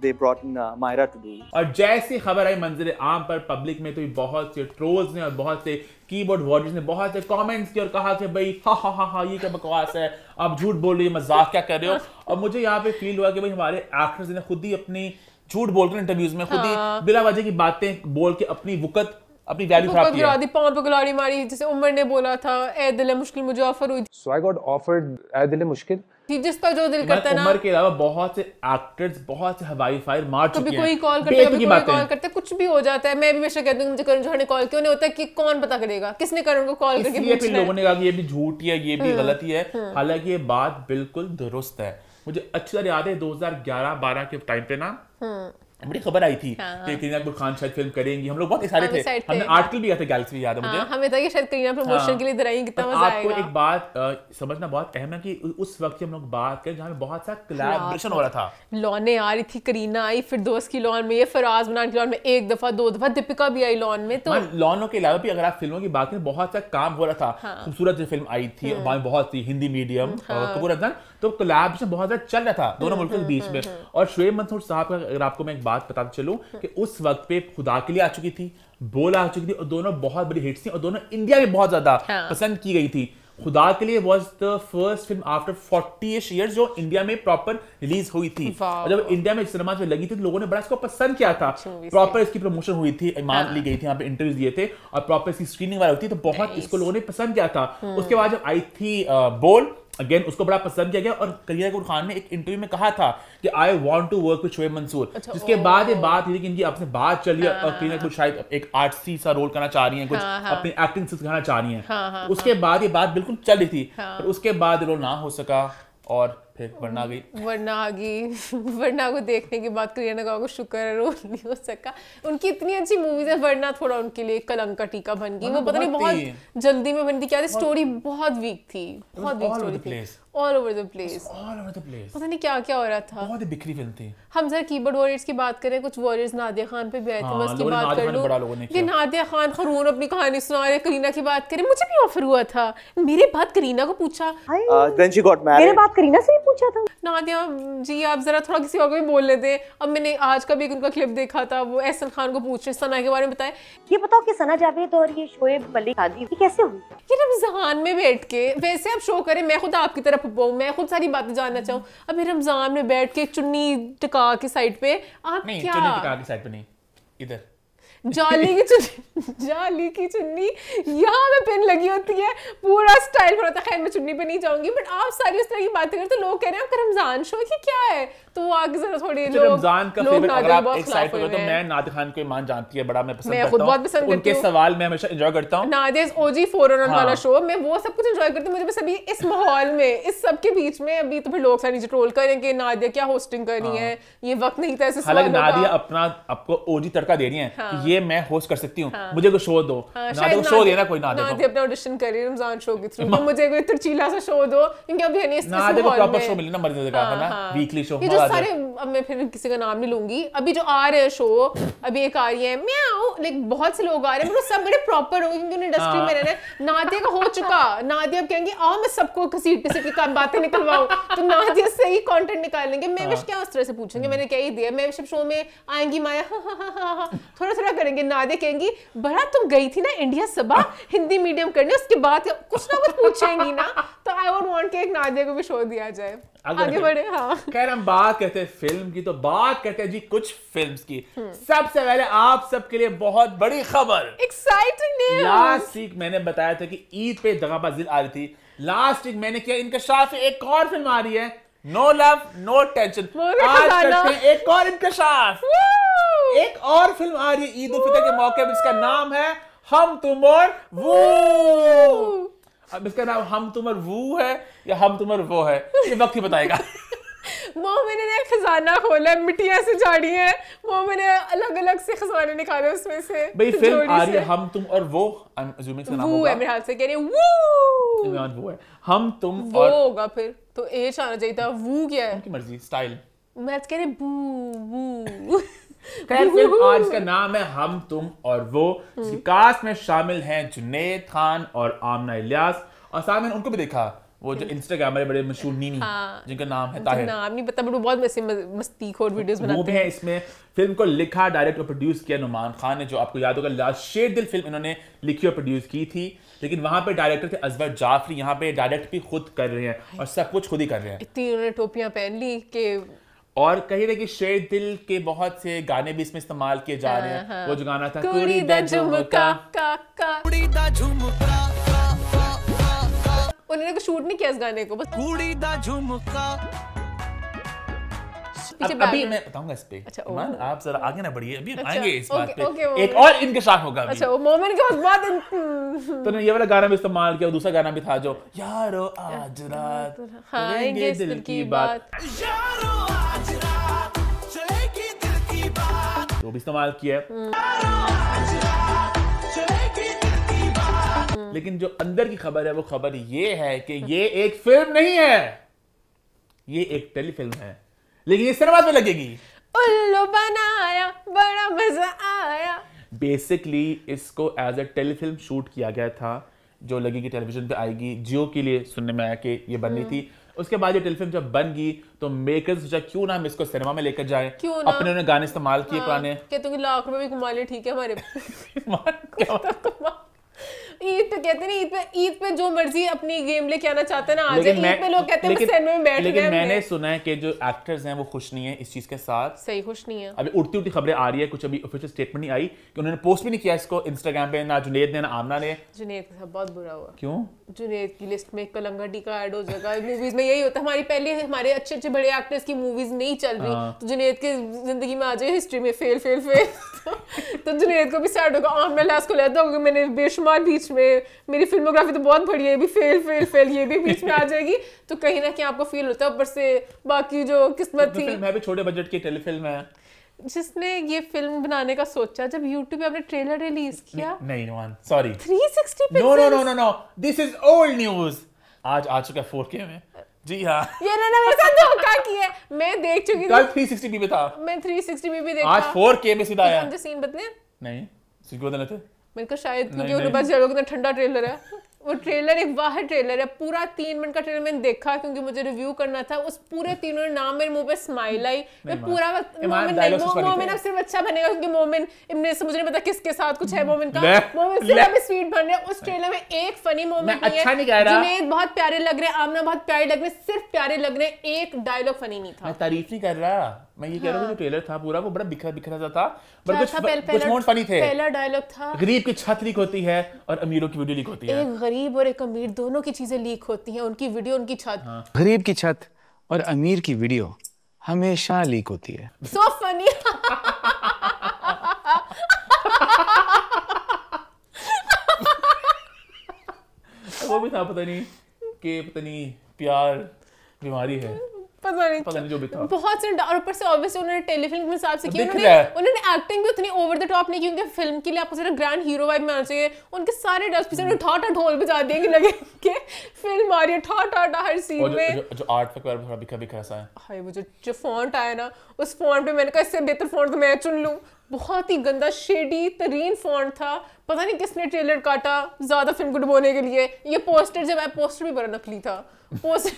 they brought in, uh, Myra to और जैसी खबर आई मंजिल आम पर पब्लिक में तो बहुत से ट्रोल्स ने और बहुत से कीबोर्ड वॉरियर्स ने बहुत से कमेंट्स किए और कहा कि भाई हा हा हा हा ये क्या बकवास है आप झूठ बोल रही है मजाक क्या कर रहे हो और मुझे यहाँ पे फील हुआ कि भाई हमारे एक्टर्स ने खुद ही अपनी झूठ बोलकर इंटरव्यूज में खुद ही हाँ। बिना वजह की बातें बोल के अपनी वक्त अपनी वैल्यू खराब की है पांव पे गुलाड़ी मारी जैसे उमर ने बोला था ए दिल मुश्किल मुझे ऑफर हुई सो आई गॉट ऑफर्ड ए दिल मुश्किल जिसका जो दिल करता है ना उम्र के अलावा बहुत से एक्टर्स बहुत से हवाई फायर मार चुके हैं कोई कॉल करते हैं कोई कॉल करते हैं कुछ भी हो जाता है मैं भी हमेशा कहती हूँ मुझे करण जोहर ने कॉल क्यों नहीं होता कि कौन पता करेगा किसने करण को कॉल करके पूछना फिर लोगों ने कहा कि ये भी झूठी है ये भी हाँ, गलती है हाँ। हालांकि ये बात बिल्कुल दुरुस्त है मुझे अच्छी तरह याद है 2011-12 के टाइम पे ना हाँ। बड़ी खबर आई थी हाँ। कि करीना कपूर खान शायद फिल्म करेंगी हम लोग बहुत सारे हाँ, थे हमने आर्टिकल भी आया था गैलेक्सी याद है मुझे हमें था कि शायद करीना प्रमोशन हाँ। के लिए दराई कितना मजा आएगा आपको एक बात आ, समझना बहुत अहम है कि उस वक्त हम लोग बात करें जहां बहुत सा कोलैबोरेशन हो रहा था लॉने आ रही थी करीना आई फिर दोस्त की लॉन में ये फराज मनान की लॉन में एक दफा दो दफा दीपिका भी आई लॉन में तो हाँ, लॉनों के अलावा भी अगर आप फिल्मों की बात करें बहुत सा काम हो रहा था हाँ। खूबसूरत जो फिल्म आई थी हम्म। बहुत ही हिंदी मीडियम हम्म, तो कोलैबोरेशन बहुत ज्यादा चल रहा था दोनों हम्म, मुल्कों के बीच में और शुएब मंसूर साहब का अगर आपको मैं बात बताते तो चलो कि उस वक्त पे खुदा के लिए आ चुकी थी बोला आ चुकी थी और दोनों बहुत बड़ी हिट्स थी और दोनों इंडिया में बहुत ज्यादा हाँ। पसंद की गई थी Khuda Kay Liye was the first film after forty eight year जो इंडिया में प्रॉपर रिलीज हुई थी और जब इंडिया में सिनेमा में लगी थी तो लोगों ने बड़ा इसको पसंद किया था प्रॉपर अच्छा, इसकी प्रमोशन हुई थी इमाम हाँ। ली गई थी यहाँ पे इंटरव्यू दिए थे और प्रॉपर इसकी स्क्रीनिंग वाली होती तो बहुत इसको लोगों ने पसंद किया था हम्म। उसके बाद जब आई थी बोल अगेन उसको बड़ा पसंद किया गया और करियर कपूर खान ने एक इंटरव्यू में कहा था कि I want to work with Shoaib Mansoor अच्छा, जिसके बाद ये बात हुई कि इनकी आपसे बात चली हाँ, और करियर हाँ, कपूर हाँ। शायद एक आर्टसी सा रोल करना चाह रही हैं कुछ हाँ, हाँ, अपनी एक्टिंग से सिखाना चाह रही हैं हाँ, उसके हाँ, बाद ये बात बिल्कुल चली थी हाँ, पर उसके बाद रोल ना हो सका और फिर वरना आ गई वरना आ गई वरना को देखने के बाद करियाना गांव को शुक्र है रोल नहीं हो सका उनकी इतनी अच्छी मूवीज है वरना थोड़ा उनके लिए कलंक का टीका बन गई वो हाँ, पता नहीं बहुत जल्दी में बनी गई क्या स्टोरी बहुत वीक थी बहुत वीक स्टोरी थी all over the place all over the place पता नहीं क्या क्या हो रहा था बहुत ही बिखरी फिल्म थी हम सर कीबोर्ड वॉरियर्स की बात करें कुछ वॉरियर्स नादिया खान पे भी आए थे हाँ, बस की बात कर लो कि नादिया खान खरून अपनी कहानी सुना रहे करीना की बात करें मुझे भी ऑफर हुआ था मेरे बात करीना को पूछा देन शी गॉट मैरिड मेरे बात करीना से भी पूछा था नादिया जी आप जरा थोड़ा किसी और को भी बोल लेते अब मैंने आज का भी उनका क्लिप देखा था वो एहसन खान को पूछ रहे सना के बारे में बताया ये बताओ कि सना जावेद और ये शोएब मलिक आदि कैसे हुई ये रमजान में बैठ के वैसे आप शो करें मैं खुद आपकी तरफ मैं खुद सारी बातें जानना चाहूँ अभी रमजान में बैठ के चुन्नी टका के साइड पे आप नहीं, क्या चुन्नी के साइड पे नहीं इधर जाली की चुन्नी जाली की चुन्नी यहाँ पे पिन लगी होती है पूरा स्टाइल भरा होता है खैर मैं चुन्नी पे नहीं जाऊंगी बट आप सारी उस तरह की बातें करते तो लोग कह रहे हैं रमजान शो की क्या है तो वो आगे जरा थोड़ी अच्छा, लोग रमजान का लोग अगर आप एक्साइट हो तो मैं नादिर खान को ईमान जानती है बड़ा मैं पसंद मैं खुद बहुत पसंद उनके सवाल मैं हमेशा एंजॉय करता हूँ नादिर ओजी फोर 411 वाला शो हाँ। मैं वो सब कुछ एंजॉय करती हूँ मुझे बस अभी इस माहौल में इस सब के बीच में अभी तो फिर लोग सारे नीचे ट्रोल कि नादिया क्या होस्टिंग करनी है ये वक्त नहीं था ऐसे हालांकि नादिया अपना आपको ओजी तड़का दे रही है हाँ। ये मैं होस्ट कर सकती हूँ हाँ। मुझे कोई शो दो हाँ, ना शो तो देना कोई ना दे अपने ऑडिशन कर रमजान शो के थ्रू मुझे कोई तरचीला सा शो दो क्योंकि अभी है ना देखो प्रॉपर शो मिले ना मर्जी से काम ना वीकली शो ये जो सारे अब मैं फिर किसी का नाम नहीं लूंगी अभी जो आ रहे हैं शो अभी एक आ रही है मैं म्याओ लाइक बहुत से लोग आ रहे हैं मतलब सब बड़े प्रॉपर हो क्योंकि इंडस्ट्री में हाँ। रहना है नादिया का हो चुका नादिया अब कहेंगे आओ मैं सबको सीट पे सीट की बातें निकलवाऊं तो नादिया से ही कंटेंट निकालेंगे मैं हाँ। क्या उस तरह से पूछेंगे मैंने क्या ही दिया मैं शो में आएंगी माया थोड़ा थोड़ा करेंगे नादे कहेंगी बड़ा तुम गई थी ना इंडिया सभा हिंदी मीडियम करने उसके बाद कुछ ना कुछ पूछेंगी ना तो आई वोट वॉन्ट के एक नादे को भी शो दिया जाए आगे बढ़े हाँ खैर हम बात करते हैं फिल्म की तो बात करते हैं जी कुछ फिल्म्स की सबसे पहले आप सबके लिए बहुत बड़ी खबर एक्साइटिंग न्यूज़ लास्ट वीक मैंने बताया था कि ईद पे दगाबाजी आ रही थी लास्ट वीक मैंने किया इंकशाफ एक और फिल्म आ रही है नो लव नो टेंशन आज करते हैं एक और इंकशाफ एक और फिल्म आ रही है ईद उल फितर के मौके पर इसका नाम है हम तुम और वो अब इसका नाम हम तुम और वो है या हम तुम और वो है ये वक्त ही बताएगा मोमिन ने खजाना खोला मिट्टिया से झाड़ी है मोमिन ने अलग अलग से खजाने निकाले उसमें से भाई फिल्म आ रही है हम तुम और वो आई से नाम होगा वो मेरे हाल से कह रही है वो इमरान वो है हम तुम वो और होगा फिर तो एच आना चाहिए था वो क्या है उनकी मर्जी स्टाइल मैं तो कह रही बू बू खैर फिल्म आज का नाम है हम तुम और वो जिसकी कास्ट में शामिल हैं जुनेद खान और आमना इलियास और सामने उनको भी देखा वो जो इंस्टाग्राम हम्म। वाले बड़े मशहूर हाँ। नीनी हाँ, जिनका नाम है ताहिर नाम नहीं पता बट वो बहुत मस्ती मस्तीखोर वीडियोस बनाते हैं वो भी हैं इसमें फिल्म को लिखा डायरेक्ट और प्रोड्यूस किया नुमान खान ने जो आपको याद होगा लास्ट शेर दिल फिल्म इन्होंने लिखी और प्रोड्यूस की थी लेकिन वहां पे डायरेक्टर थे अजबर जाफरी यहाँ पे डायरेक्ट भी खुद कर रहे हैं और सब कुछ खुद ही कर रहे हैं इतनी उन्होंने टोपियाँ पहन ली के और कहीं ना की शेर दिल के बहुत से गाने भी इसमें इस्तेमाल किए जा रहे हैं हाँ, हाँ। वो जो गाना था कुड़ी दा झुमका का का कुड़ी दा झुमका उन्होंने कुछ शूट नहीं किया इस गाने को बस कुड़ी दा झुमका पीछे अब, अभी मैं बताऊंगा इस पे अच्छा, आप जरा आगे ना बढ़िए अभी अच्छा, आएंगे इस बात पे एक और इनके साथ होगा अच्छा वो मोमेंट के बाद बात तो ये वाला गाना भी इस्तेमाल किया दूसरा गाना भी था जो यारो आज रात हाँ, करेंगे दिल की बात यारो आज रात चलेगी दिल की बात वो भी इस्तेमाल किया हम्म। हम्म। लेकिन जो अंदर की खबर है वो खबर ये है कि ये एक फिल्म नहीं है ये एक टेलीफिल्म है लेकिन ये सिनेमाज में लगेगी उल्लू बनाया बड़ा मजा आया बेसिकली इसको एज अ टेलीफिल्म शूट किया गया था जो लगेगी टेलीविजन पे आएगी जियो के लिए सुनने में आया कि ये बननी हाँ। थी उसके बाद ये टेलीफिल्म जब बन गई तो मेकर्स सोचा क्यों ना हम इसको सिनेमा में लेकर जाएं क्यों ना अपने उन्होंने गाने इस्तेमाल किए हाँ, पुराने कि तो लाख रुपए भी कमा ले ठीक है हमारे ईद पे कहते हैं ईद पे ईद पे जो मर्जी अपनी गेम लेके आना चाहते हैं ना आज ईद पे लोग कहते हैं सेंटर में बैठ लेकिन मैंने सुना है कि जो एक्टर्स हैं वो खुश नहीं है इस चीज के साथ सही खुश नहीं है अभी उड़ती उड़ती खबरें आ रही है कुछ अभी ऑफिशियल स्टेटमेंट नहीं आई कि उन्होंने पोस्ट भी नहीं किया इसको इंस्टाग्राम पे ना जुनेद ने ना आमना ने जुनेद का साथ बहुत बुरा हुआ क्यों जुनेद की लिस्ट में कलंगाटी का ऐड हो जाएगा मूवीज में यही होता है हमारी पहले हमारे अच्छे अच्छे बड़े एक्टर्स की मूवीज नहीं चल रही हाँ। तो जुनेद की जिंदगी में आ जाए हिस्ट्री में फेल फेल फेल तो जुनेद को भी सैड होगा और मैं लास्ट को लेता हूँ मैंने बेशुमार बीच में मेरी फिल्मोग्राफी तो बहुत बढ़िया है भी फेल फेल फेल ये भी बीच में आ जाएगी तो कहीं ना कहीं आपको फील होता है ऊपर से बाकी जो किस्मत तो थी मैं भी छोटे बजट की टेलीफिल्म है जिसने ये फिल्म बनाने का सोचा जब YouTube पे आपने ट्रेलर रिलीज किया नहीं one sorry 360 pixels no no no no no this is old news आज आ चुका है 4K में जी हाँ ये ना मेरे साथ तो धोखा किया मैं देख चुकी कल 360 भी था मैं 360 भी देखा आज 4K में सीधा तो आया मुझे सीन बदले नहीं सीखो देना थे मैंने कहा शायद क्योंकि उन्होंने बस यार कितना ठंडा ट्रेलर है वो ट्रेलर एक वाह ट्रेलर है पूरा तीन मिनट का ट्रेलर मैंने देखा क्योंकि मुझे रिव्यू करना था उस पूरे तीनों ने नाम मेरे मुंह पे स्माइल आई मैं पूरा वक्त मोमिन नहीं मोमिन अब सिर्फ अच्छा बनेगा क्योंकि मोमिन इमने से मुझे नहीं पता किसके साथ कुछ है मोमिन का मोमिन सिर्फ अभी स्वीट बन रहे उस ट्रेलर में एक फनी मोमेंट अच्छा नहीं है जुनेद बहुत प्यारे लग रहे आमना बहुत प्यारे लग रहे सिर्फ प्यारे लग रहे एक डायलॉग फनी नहीं था तारीफ नहीं कर रहा मैं ये कह रहा हूँ जो ट्रेलर हाँ। था पूरा वो बड़ा बिखरा बिखरा सा था बट अच्छा, कुछ अच्छा, कुछ मोड फनी थे पहला डायलॉग था गरीब की छत लीक होती है और अमीरों की वीडियो लीक होती है एक गरीब और एक अमीर दोनों की चीजें लीक होती हैं उनकी वीडियो उनकी छत हाँ। गरीब की छत और अमीर की वीडियो हमेशा लीक होती है सो फनी वो भी था पता नहीं कि पता नहीं प्यार बीमारी है उनके सारे हम्म। ढोल बजा देंगे लगे के फिल्म आ रही है जो, आर्ट है वो जो जो फॉन्ट आया ना उस फॉन्ट पे मैंने कहा इससे बेहतर फॉन्ट तो मैं चुन लू बहुत ही गंदा शेडी तरीन फॉन्ट था पता नहीं किसने ट्रेलर काटा ज़्यादा फिल्म को डुबोने के लिए ये पोस्टर जब आया पोस्टर भी बड़ा नकली था पोस्टर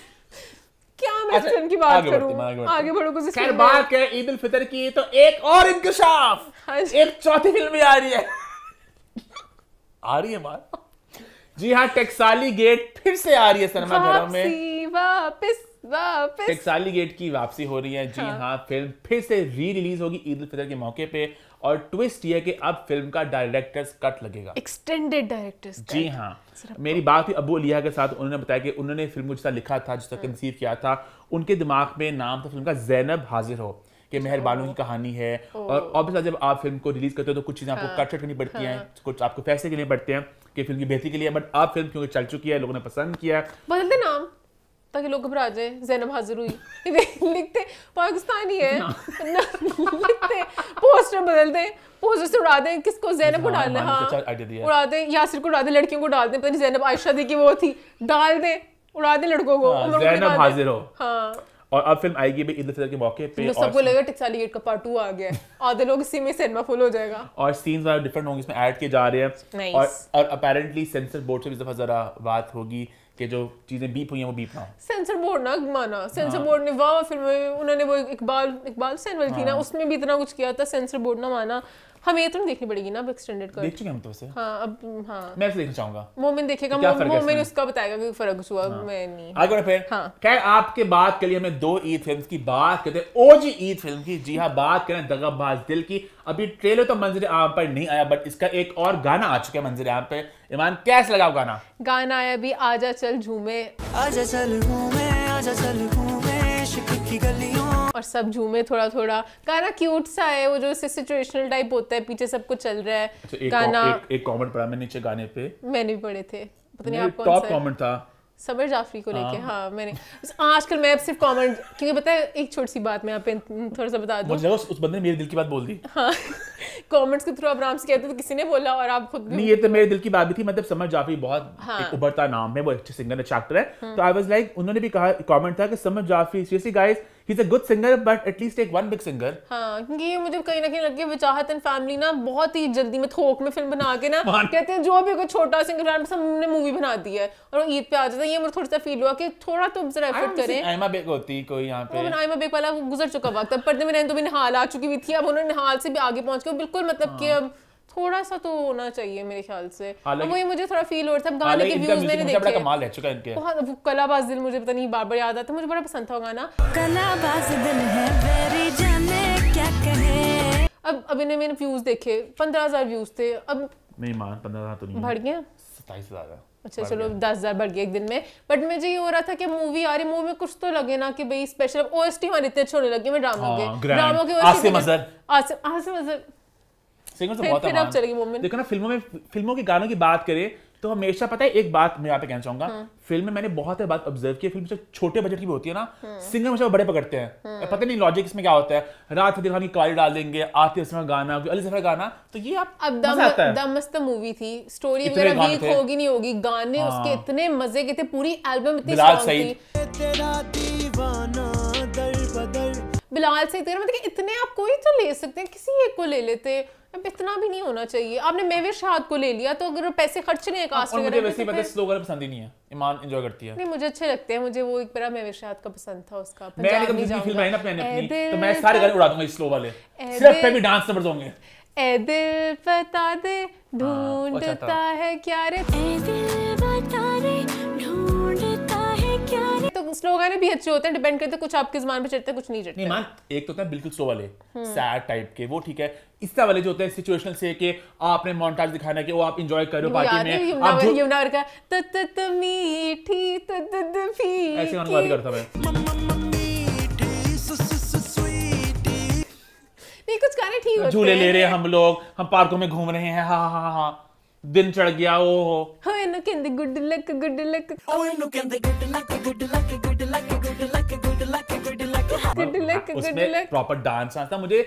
क्या मैं अच्छा, की बात आगे करूं बढ़ते, आगे बढ़ो कुछ खैर बात करें ईद उल फितर की तो एक और इंकशाफ हाँ एक चौथी फिल्म भी आ रही है आ रही है बात जी हाँ टेक्साली गेट फिर से आ रही है सिनेमा घरों में वापस वापस टेक्साली गेट की वापसी हो रही है जी हाँ, हाँ फिल्म फिर से री रिलीज होगी ईद उल फितर के मौके पे और ट्विस्ट ये कि अब फिल्म का डायरेक्टर्स कट लगेगा एक्सटेंडेड डायरेक्टर्स जी हाँ मेरी बात भी अबू अलिया के साथ उन्होंने बताया कि उन्होंने फिल्म को जिसका लिखा था जिसका कंसीव हाँ। किया था उनके दिमाग में नाम था फिल्म का जैनब हाजिर हो कि मेहरबानों की कहानी है और ऑब्वियसली जब आप फिल्म को रिलीज करते हो तो कुछ चीज़ें आपको कट हाँ। कट करनी पड़ती हैं हाँ। कुछ आपको पैसे के लिए पड़ते हैं कि फिल्म की बेहतरी के लिए बट आप फिल्म क्योंकि चल चुकी है लोगों ने पसंद किया बदलते नाम ताकि लोग घबरा जाए जैनब हाजिर हुई लिखते पाकिस्तानी है हाँ। लिखते पोस्टर बदलते पोस्टर से उड़ा दें किसको जैनब को डाल दें हाँ, हाँ उड़ा दें यासिर को उड़ा दें लड़कियों को डाल दें पता नहीं जैनब आयशा वो थी डाल दें उड़ा दें लड़कों को हाँ, जैनब हाजिर हो हाँ और अब फिल्म आएगी भी ईद के मौके पे सबको लगेगा टिक्साली गेट का पार्ट टू आ गया आधे लोग इसी में सिनेमा फुल हो जाएगा और सीन्स डिफरेंट होंगे इसमें ऐड किए जा रहे हैं और और अपेरेंटली सेंसर बोर्ड से भी जरा बात होगी कि जो चीज़ें बीप हुई हैं वो बीप ना सेंसर बोर्ड ना माना सेंसर बोर्ड ने वाह फिल्म में उन्होंने वो इकबाल इकबाल सैनवल थी ना हाँ। उसमें भी इतना कुछ किया था सेंसर बोर्ड ना माना हमें हाँ, ये तो नहीं देखनी पड़ेगी ना अब एक्सटेंडेड कर देख चुके हम तो उसे हाँ अब हाँ मैं देखना चाहूंगा मोमिन देखेगा तो मोमिन उसका बताएगा कि फर्क हुआ हाँ। मैं नहीं आगे फिर हाँ खैर आपके बात के लिए हमें दो ईद फिल्म की बात करते हैं जी ईद फिल्म की जी हाँ बात करें दगाबाज दिल की अभी ट्रेलर तो मंजर आम पर नहीं आया बट इसका एक और गाना आ चुका है मंजर आम पे ईमान कैसे लगा गाना गाना आया अभी आजा चल झूमे आजा चल झूमे आजा चल झूमे की गलियों और सब झूमे थोड़ा थोड़ा गाना क्यूट सा है वो जो सिचुएशनल टाइप होता है पीछे सब कुछ चल रहा है अच्छा, गाना एक, एक कमेंट पढ़ा मैं नीचे गाने पे मैंने भी पढ़े थे पता नहीं आपको टॉप कमेंट था समर जाफरी को लेके हाँ, हाँ मैंने आजकल मैं सिर्फ कॉमेंट क्योंकि पता है एक छोटी सी बात मैं आप थोड़ा सा बता दूँ उस, उस बंदे ने मेरे दिल की बात बोल दी हाँ कमेंट्स के थ्रू आप आराम से कहते तो किसी ने बोला और आप खुद नहीं ये तो मेरे दिल की बात भी थी मतलब समर जाफरी बहुत हाँ. एक उभरता नाम है वो अच्छे सिंगर अच्छा एक्टर है तो आई वाज लाइक उन्होंने भी कहा कमेंट था कि Samar Jafri seriously guys he's a good singer but at least take one big singer हाँ ये मुझे कहीं ना कहीं लगे वजाहत एंड फैमिली ना बहुत ही जल्दी में थोक में फिल्म बना के ना कहते हैं जो भी कोई छोटा सिंगर ब्रांड हमने मूवी बना दी है और ईद पे आ जाता है ये मुझे थोड़ा सा फील हुआ कि थोड़ा तो जरा एफर्ट करें I'm a big होती कोई यहाँ पे वो ना I'm a big वाला गुजर चुका वक्त अब पर्दे में रहने तो भी निहाल आ चुकी हुई थी अब उन्होंने निहाल से भी आगे पहुंच के बिल्कुल मतलब कि हाँ। अब थोड़ा सा तो होना चाहिए मेरे ख्याल से वही मुझे थोड़ा फील हो रहा था गाने के व्यूज मैंने देखे बड़ा कमाल है चुका इनके बहुत वो कलाबाज दिल मुझे पता नहीं बार बार याद आता मुझे बड़ा पसंद था गाना कलाबाज दिल है वेरी जाने क्या कहे अब अब इन्हें मैंने व्यूज देखे 15000 व्यूज थे अब नहीं मान 15000 तो नहीं बढ़ गया 27000 अच्छा चलो दस हजार बढ़ गया एक दिन में बट मुझे ये हो रहा था कि मूवी आ रही मूवी में कुछ तो लगे ना कि भाई स्पेशल ओ एस टी हमारे इतने छोड़ने लगे मैं ड्रामों हाँ, के ड्रामों के आसिम अजहर आसिम आसिम अजहर सिंगर तो बहुत फिर देखो ना फिल्मों में फिल्मों के गानों की बात करें तो हमेशा पता है एक बात मैं यहाँ पे कहना चाहूंगा हाँ। फिल्म में मैंने बहुत बात ऑब्जर्व की फिल्म छोटे बजट की होती है ना हाँ। सिंगर हमेशा बड़े पकड़ते हैं हाँ। पता नहीं लॉजिक इसमें क्या होता है रात दिन की कवाली डाल देंगे आते उसमें गाना अली सफर गाना तो ये आप अब दम दम मस्त मूवी थी स्टोरी वगैरह वीक होगी नहीं होगी गाने उसके इतने मजे के थे पूरी एल्बम इतनी बिलाल सही मतलब कि इतने आप कोई तो ले सकते हैं किसी एक को ले लेते अब इतना भी नहीं होना चाहिए आपने मेविर शाह को ले लिया तो अगर पैसे खर्च नहीं है कास्ट हाँ, मुझे वैसे तो पता स्लो गाना पसंद ही नहीं है ईमान एंजॉय करती है नहीं मुझे अच्छे लगते हैं मुझे वो एक बार मेविर शाह का पसंद था उसका मैं जब दूसरी फिल्म आई ना मैंने अपनी तो मैं सारे गाने उड़ा दूंगा इस स्लो वाले सिर्फ पे भी डांस नंबर होंगे ए दिल बता दे हाँ, अच्छा ढूंढता है क्या रे ए दिल बता रे स्लो गाने भी अच्छे होते हैं डिपेंड करते हैं कुछ आपके जुबान पे चढ़ते कुछ नहीं चढ़ते नहीं मान एक तो होता है बिल्कुल स्लो वाले सैड टाइप के वो ठीक है इस तरह वाले जो होते हैं सिचुएशन से कि आपने मोन्टाज दिखाना कि वो आप एंजॉय कर रहे हो पार्टी में आप जो यूनार का त त त मीठी त तत तत फी ऐसे गाना बात करता मैं नहीं कुछ गाने ठीक होते हैं झूले ले रहे हैं हम लोग हम पार्कों में घूम रहे हैं हाँ हाँ हाँ हाँ दिन चढ़ गया ओ हो हो इन्नु कहंदे गुड लक गुड लक ओ इन्नु कहंदे good luck good luck good luck good luck good luck good luck good luck good luck proper dance आता मुझे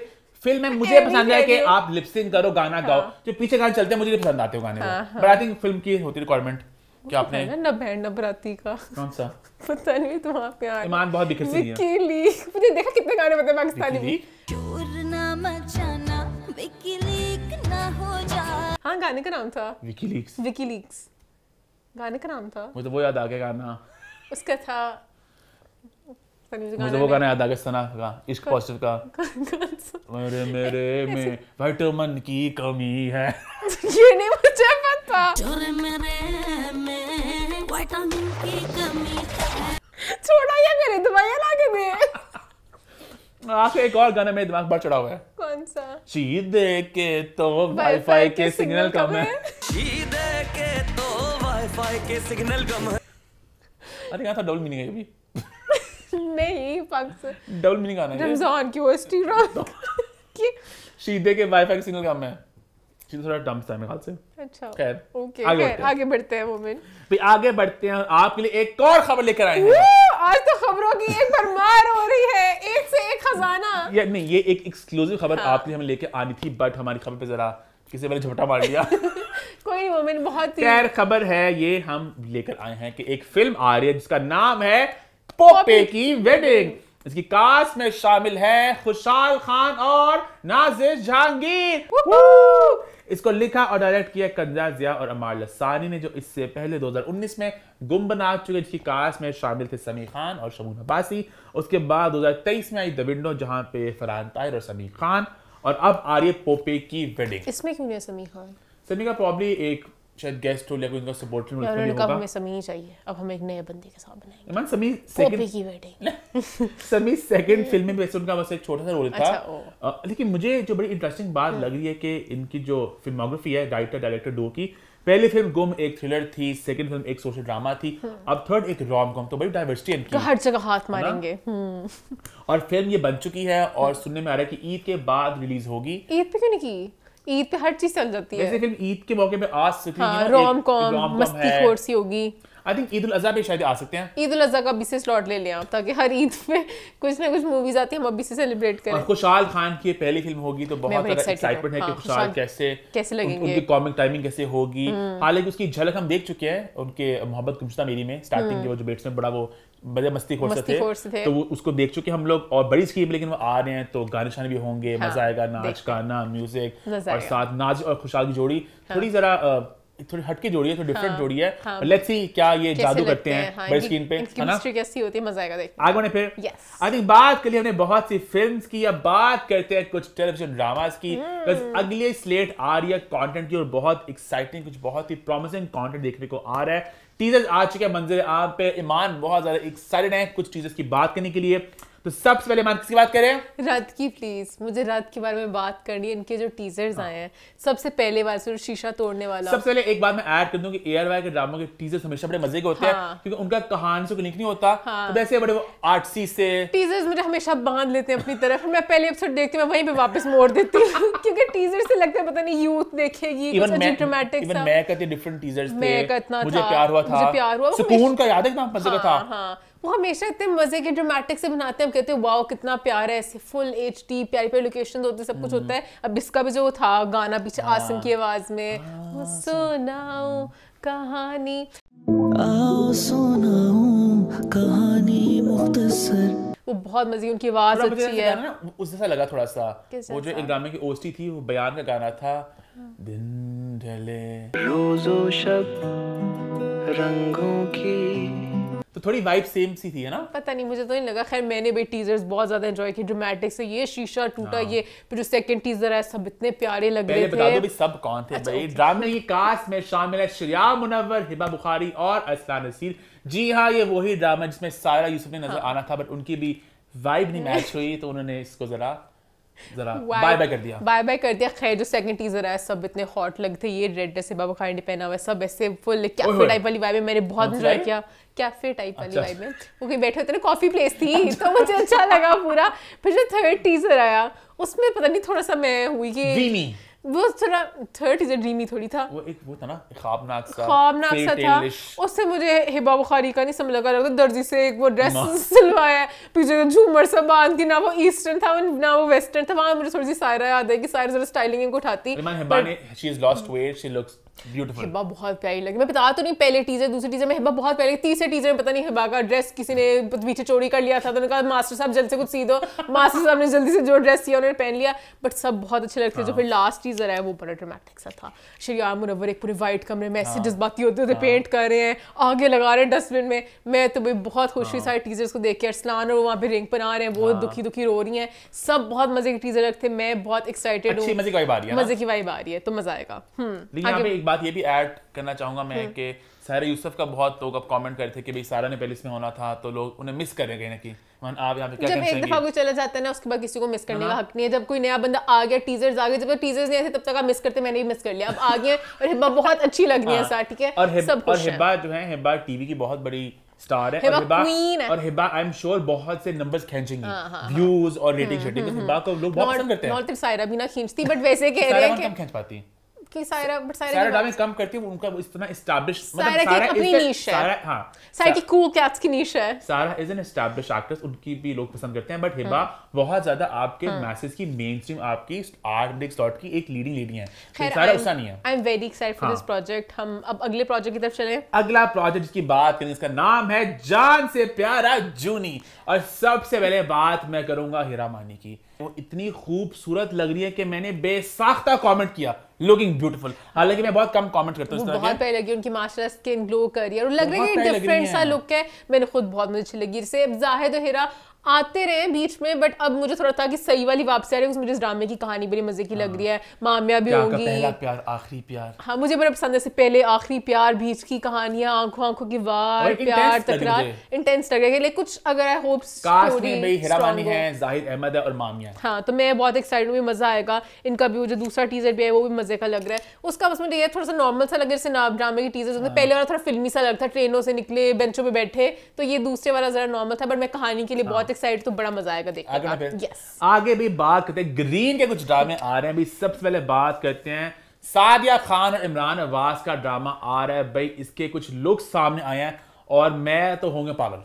फिल्म में मुझे पसंद है कि आप लिपसिंग करो गाना हाँ। गाओ जो पीछे गाने चलते हैं मुझे पसंद आते हो गाने बट आई थिंक फिल्म की होती रिक्वायरमेंट क्या आपने ना बैंड ना बराती का कौन सा पता नहीं तुम आप आए ईमान बहुत बिखर सी है विकीली मुझे देखा कितने गाने बताए पाकिस्तानी चोर ना मचाना विकीलीक ना हो हाँ गाने का नाम था विकीलीक्स विकीलीक्स गाने का नाम था मुझे वो याद आ गया गाना उसका था मुझे वो गाना याद आ गया सना का इश्क पॉजिटिव का मेरे मेरे में विटामिन की कमी है ये नहीं मुझे पता मेरे में विटामिन की कमी छोड़ा या करे दवाइयाँ ला के दे आपको एक और गाने में दिमाग बढ़ चढ़ा हुआ है कौन सा ची शीदे तो के तो वाईफाई के, सिग्नल कम है ची शीदे तो के तो वाईफाई के सिग्नल कम है अरे यहाँ था डबल मीनिंग है ये नहीं पक्स डबल मीनिंग आना है रमजान की ओएसटी रॉक सीधे के वाईफाई के सिग्नल कम है शी तो थोड़ा डम्प था मेरे ख्याल से अच्छा खैर ओके आगे, बढ़ते आगे बढ़ते हैं मोमिन भाई आगे बढ़ते हैं आपके लिए एक और खबर लेकर आए हैं आज तो खबरों की एक भरमार हो रही है एक से एक खजाना ये नहीं ये एक एक्सक्लूसिव खबर हाँ। आपके लिए हमें लेके आनी थी बट हमारी खबर पे जरा किसी मैंने झपटा मार दिया कोई मोमिन बहुत ही खैर खबर है ये हम लेकर आए हैं कि एक फिल्म आ रही है जिसका नाम है पोपे की वेडिंग इसकी कास्ट में शामिल है खुशाल खान और नाजिर जहांगीर इसको लिखा और डायरेक्ट किया कंजा जिया और अमार लसानी ने जो इससे पहले 2019 में गुम बना चुके जिसकी कास्ट में शामिल थे समी खान और शमून अब्बासी उसके बाद 2023 में आई द विंडो जहां पे फरहान ताहिर और समी खान और अब आ रही है पोपे की वेडिंग इसमें क्यों नहीं है समी खान समी का प्रॉब्ली एक शायद गेस्ट हो लिया कोई इनका सपोर्ट रोल उसमें होगा हमें समी चाहिए अब हम एक नए बंदे के साथ बनाएंगे मान समी सेकंड की वेडिंग समी सेकंड फिल्म में वैसे उनका बस एक छोटा सा रोल था अच्छा, आ, लेकिन मुझे जो बड़ी इंटरेस्टिंग बात हम्म। लग रही है कि इनकी जो फिल्मोग्राफी है राइटर डायरेक्टर दो की पहली फिल्म गुम एक थ्रिलर थी सेकंड फिल्म एक सोशल ड्रामा थी हम्म। अब थर्ड एक रॉम कॉम तो बड़ी डाइवर्सिटी इनकी हर जगह हाथ मारेंगे हम्म। और फिल्म ये बन चुकी है और सुनने में आ रहा है कि ईद के बाद रिलीज होगी ईद पे क्यों नहीं की ईद पे हर चीज चल जाती है फिल्म ईद के मौके पे आज हाँ, रोम कॉम मस्ती खोर होगी आई थिंक ईद उल अजहा पे शायद आ सकते हैं ईद उल अजहा का बीसी स्लॉट ले लें आप ताकि हर ईद में कुछ ना कुछ मूवीज आती है हम अभी से सेलिब्रेट करें और खुशहाल खान की पहली फिल्म होगी तो बहुत ज्यादा एक्साइटमेंट है कि हाँ, खुशाल कैसे कैसे लगेंगे उनकी कॉमिक टाइमिंग कैसे होगी हम्म। हालांकि उसकी झलक हम देख चुके हैं उनके मोहब्बत गुमशता मेरी में स्टार्टिंग हम्म। के वो जो बेट्स में बड़ा वो बड़े मस्ती खोर से थे, तो उसको देख चुके हम लोग और बड़ी स्कीम लेकिन वो आ रहे हैं तो गाने शाने भी होंगे हाँ, मजा आएगा नाच गाना म्यूजिक और साथ नाच और खुशहाल की जोड़ी हाँ। थोड़ी जरा थोड़ी हटके जोड़ी है थोड़ी डिफरेंट हाँ, जोड़ी है लेट्स हाँ। सी क्या ये जादू करते हैं हाँ, बड़ी स्क्रीन पे है केमिस्ट्री कैसी होती है मजा आएगा देखने आगे फिर आई थिंक बात के लिए हमने बहुत सी फिल्म्स की या बात करते हैं कुछ टेलीविजन ड्रामास की hmm। बस अगले स्लेट आ रही है कंटेंट की और बहुत एक्साइटिंग कुछ बहुत ही प्रॉमिसिंग कंटेंट देखने को आ रहा है टीजर्स आ चुके हैं मंजर आप पे ईमान बहुत ज्यादा एक्साइटेड है कुछ टीजर्स की बात करने के लिए तो सबसे पहले मार्क्स की बात करें रथ की प्लीज मुझे रथ के बारे में बात करनी है इनके जो टीजर्स हाँ। आए हैं सबसे पहले बार से शीशा तोड़ने वाला सबसे पहले एक बार मैं ऐड कर दूं कि एयर वायर के ड्रामों के टीजर्स हमेशा बड़े मजे के होते हैं हाँ। क्योंकि उनका कहानी से लिंक नहीं होता हाँ। तो वैसे बड़े आर्टसी से टीजर्स मुझे हमेशा बांध लेते हैं अपनी तरफ मैं पहले एपिसोड देखती हूँ वहीं पे वापस मोड़ देती हूँ क्योंकि टीजर से लगता है पता नहीं यूथ देखेगी मैं कहती डिफरेंट टीजर्स मैं कितना मुझे प्यार हुआ था प्यार हुआ सुकून का याद है कितना मजे वो हमेशा इतने मजे के ड्रामेटिक से बनाते हैं हम कहते हैं वाओ कितना प्यार है ऐसे फुल एच डी प्यारी प्यारी लोकेशन तो होते हैं सब कुछ होता है अब इसका भी जो था गाना पीछे हाँ। आसम की आवाज में हाँ, सुनाओ कहानी आओ सुनाओ कहानी मुख्तसर वो बहुत मजे उनकी आवाज अच्छी है उस जैसा लगा थोड़ा सा वो जो एक ड्रामे की ओस्टी थी वो बयान का गाना था दिन ढले रोजो शब रंगों की तो थोड़ी वाइब सेम सी थी है ना पता नहीं मुझे तो नहीं लगा खैर मैंने भी टीजर्स बहुत ज्यादा एंजॉय किए ड्रामेटिक से ये शीशा टूटा हाँ। ये फिर जो सेकंड टीजर है सब इतने प्यारे लग रहे थे पहले बता दो भी सब कौन थे अच्छा, भाई ड्रामे की कास्ट में शामिल है श्रिया मुनव्वर हिबा बुखारी और असलान नसीर जी हाँ ये वही ड्रामा जिसमें सारा यूसुफ ने नजर हाँ। आना था बट उनकी भी वाइब नहीं मैच हुई तो उन्होंने इसको जरा बाय बाय कर दिया बाय बाय कर दिया खैर जो सेकंड टीजर है सब इतने हॉट लगते थे ये रेड ड्रेस बाबा खान पहना हुआ सब ऐसे फुल टाइप वाली वाइब मैंने बहुत एंजॉय किया कैफे टाइप वाली वाइब अच्छा। में वो कहीं बैठे होते ना कॉफ़ी प्लेस थी तो मुझे अच्छा लगा पूरा फिर जो थर्ड टीजर आया उसमें पता नहीं थोड़ा सा मैं हुई कि वो थोड़ा थर्ड टीजर ड्रीमी थोड़ी था वो एक वो था ना ख्वाबनाक सा ख्वाबनाक सा था उससे मुझे हिबा बुखारी का नहीं समझ लगा लगा दर्जी से एक वो ड्रेस सिलवाया पीछे का झूमर सा बांध के ना वो ईस्टर्न था ना वो वेस्टर्न था वहां मुझे थोड़ी सी सायरा याद है कि सायरा जरा स्टाइलिंग इनको उठाती हिबा ने she is lost weight she looks beautiful Hiba बहुत प्यारी लगी मैं बता तो नहीं पहले टीजर दूसरे टीजर में हिब्बा बहुत प्यारी तीसरे टीजर में पता नहीं हिब्बा का ड्रेस किसी ने पीछे चोरी कर लिया था तो उन्होंने कहा मास्टर साहब जल्द से कुछ सी दो मास्टर साहब ने जल्दी से जो ड्रेस दिया उन्होंने पहन लिया बट सब बहुत अच्छे लगते हाँ। जो फिर लास्ट टीजर है वो बड़ा ड्रामेटिक सा था शरिया मुनवर एक पूरे व्हाइट कमरे में ऐसे जज्बाती हाँ। होते होते पेंट हाँ। कर रहे हैं आगे लगा रहे हैं डस्टबिन में मैं तो भाई बहुत खुश हुई हाँ। सारे टीजर्स को देख के अरसलान और वहाँ पे रिंग बना रहे हैं बहुत दुखी दुखी रो रही हैं सब बहुत मजे के टीजर रखते मैं बहुत एक्साइटेड हूँ मजे की वाइब आ रही है तो मजा आएगा हम्म, एक बात ये भी ऐड करना चाहूंगा मैं हम्म। कि सारा यूसुफ का बहुत लोग अब कमेंट रहे थे कि भाई सारा ने पहले इसमें होना था तो लोग उन्हें मिस कि मन आप पे क्या जब एक दफा चला जाता है ना उसके बाद किसी को मिस करने का हाँ। हक नहीं है जब कोई नया बंदा आ गया टीजर्स आ गए जब टीजर्स नहीं तब तक आप मिस करते मैंने भी मिस कर लिया अब आ गए और हिब्बा बहुत अच्छी लग रही है हाँ। ठीक है और और हिब्बा जो है हिब्बा टीवी की बहुत बड़ी स्टार है हिबा और हिबा और हिबा आई एम श्योर बहुत से नंबर्स व्यूज हाँ, और रेटिंग शेटिंग हिबा को हम्म। लोग बहुत पसंद करते हैं नॉर्थ भी ना खींचती बट वैसे कह रहे हैं मतलब कि कम खींच पाती है कि सायरा बट सायरा सायरा कम करती है उनका इतना एस्टैब्लिश मतलब सायरा की अपनी नीश है सायरा हां सायरा की कूल कैट्स की नीश है Saira is an establish actress उनकी भी लोग पसंद करते हैं बट हिबा हाँ। बहुत ज्यादा आपके मैसेज हाँ। की मेनस्ट्रीम आपकी आर्ट की एक लीडिंग लेडी है सायरा उसका नहीं है I am very excited for this project हम अब अगले प्रोजेक्ट की तरफ अगला प्रोजेक्ट बात करें इसका नाम है जान से प्यारा जूनी और सबसे पहले बात मैं करूंगा हीरा मानी की वो इतनी खूबसूरत लग रही है कि मैंने बेसाख्ता कमेंट किया लुकिंग ब्यूटीफुल हालांकि मैं बहुत कम कमेंट करता हूँ बहुत पहले लगी उनकी मास्टर स्किन ग्लो कर रही है और लग रही है डिफरेंट सा लुक है मैंने खुद बहुत मुझे अच्छी लगी जाहिद हिरा आते रहे बीच में बट अब मुझे थोड़ा था कि सही वाली वापसी आ रही है मुझे इस ड्रामे की कहानी बड़ी मजे की लग रही है मामिया भी होगी प्यार आखिरी प्यार हाँ मुझे बड़ा पसंद है पहले आखिरी प्यार बीच की कहानियां आंखों आंखों की वार प्यार तकरार इंटेंस लग रहा है कुछ अगर आई होप स्टोरी है जाहिद अहमद और मामिया हाँ तो मैं बहुत एक्साइटेड हूँ मजा आएगा इनका भी जो दूसरा टीजर भी है वो भी मजे का लग रहा है उसका बस मुझे थोड़ा सा नॉर्मल सा लग रहा है जैसे ड्रामे की टीजर हाँ। पहले वाला थोड़ा फिल्मी सा लग रहा था ट्रेनों से निकले बेंचों पर बैठे तो ये दूसरे वाला जरा नॉर्मल था बट मैं कहानी के लिए हाँ। बहुत एक्साइटेड तो बड़ा मजा आएगा देखने का यस आगे भी बात करते हैं ग्रीन के कुछ ड्रामे आ रहे हैं अभी सबसे पहले बात करते हैं सादिया खान और इमरान अब्बास का ड्रामा आ रहा है भाई इसके कुछ लुक सामने आए हैं और मैं तो होंगे पागल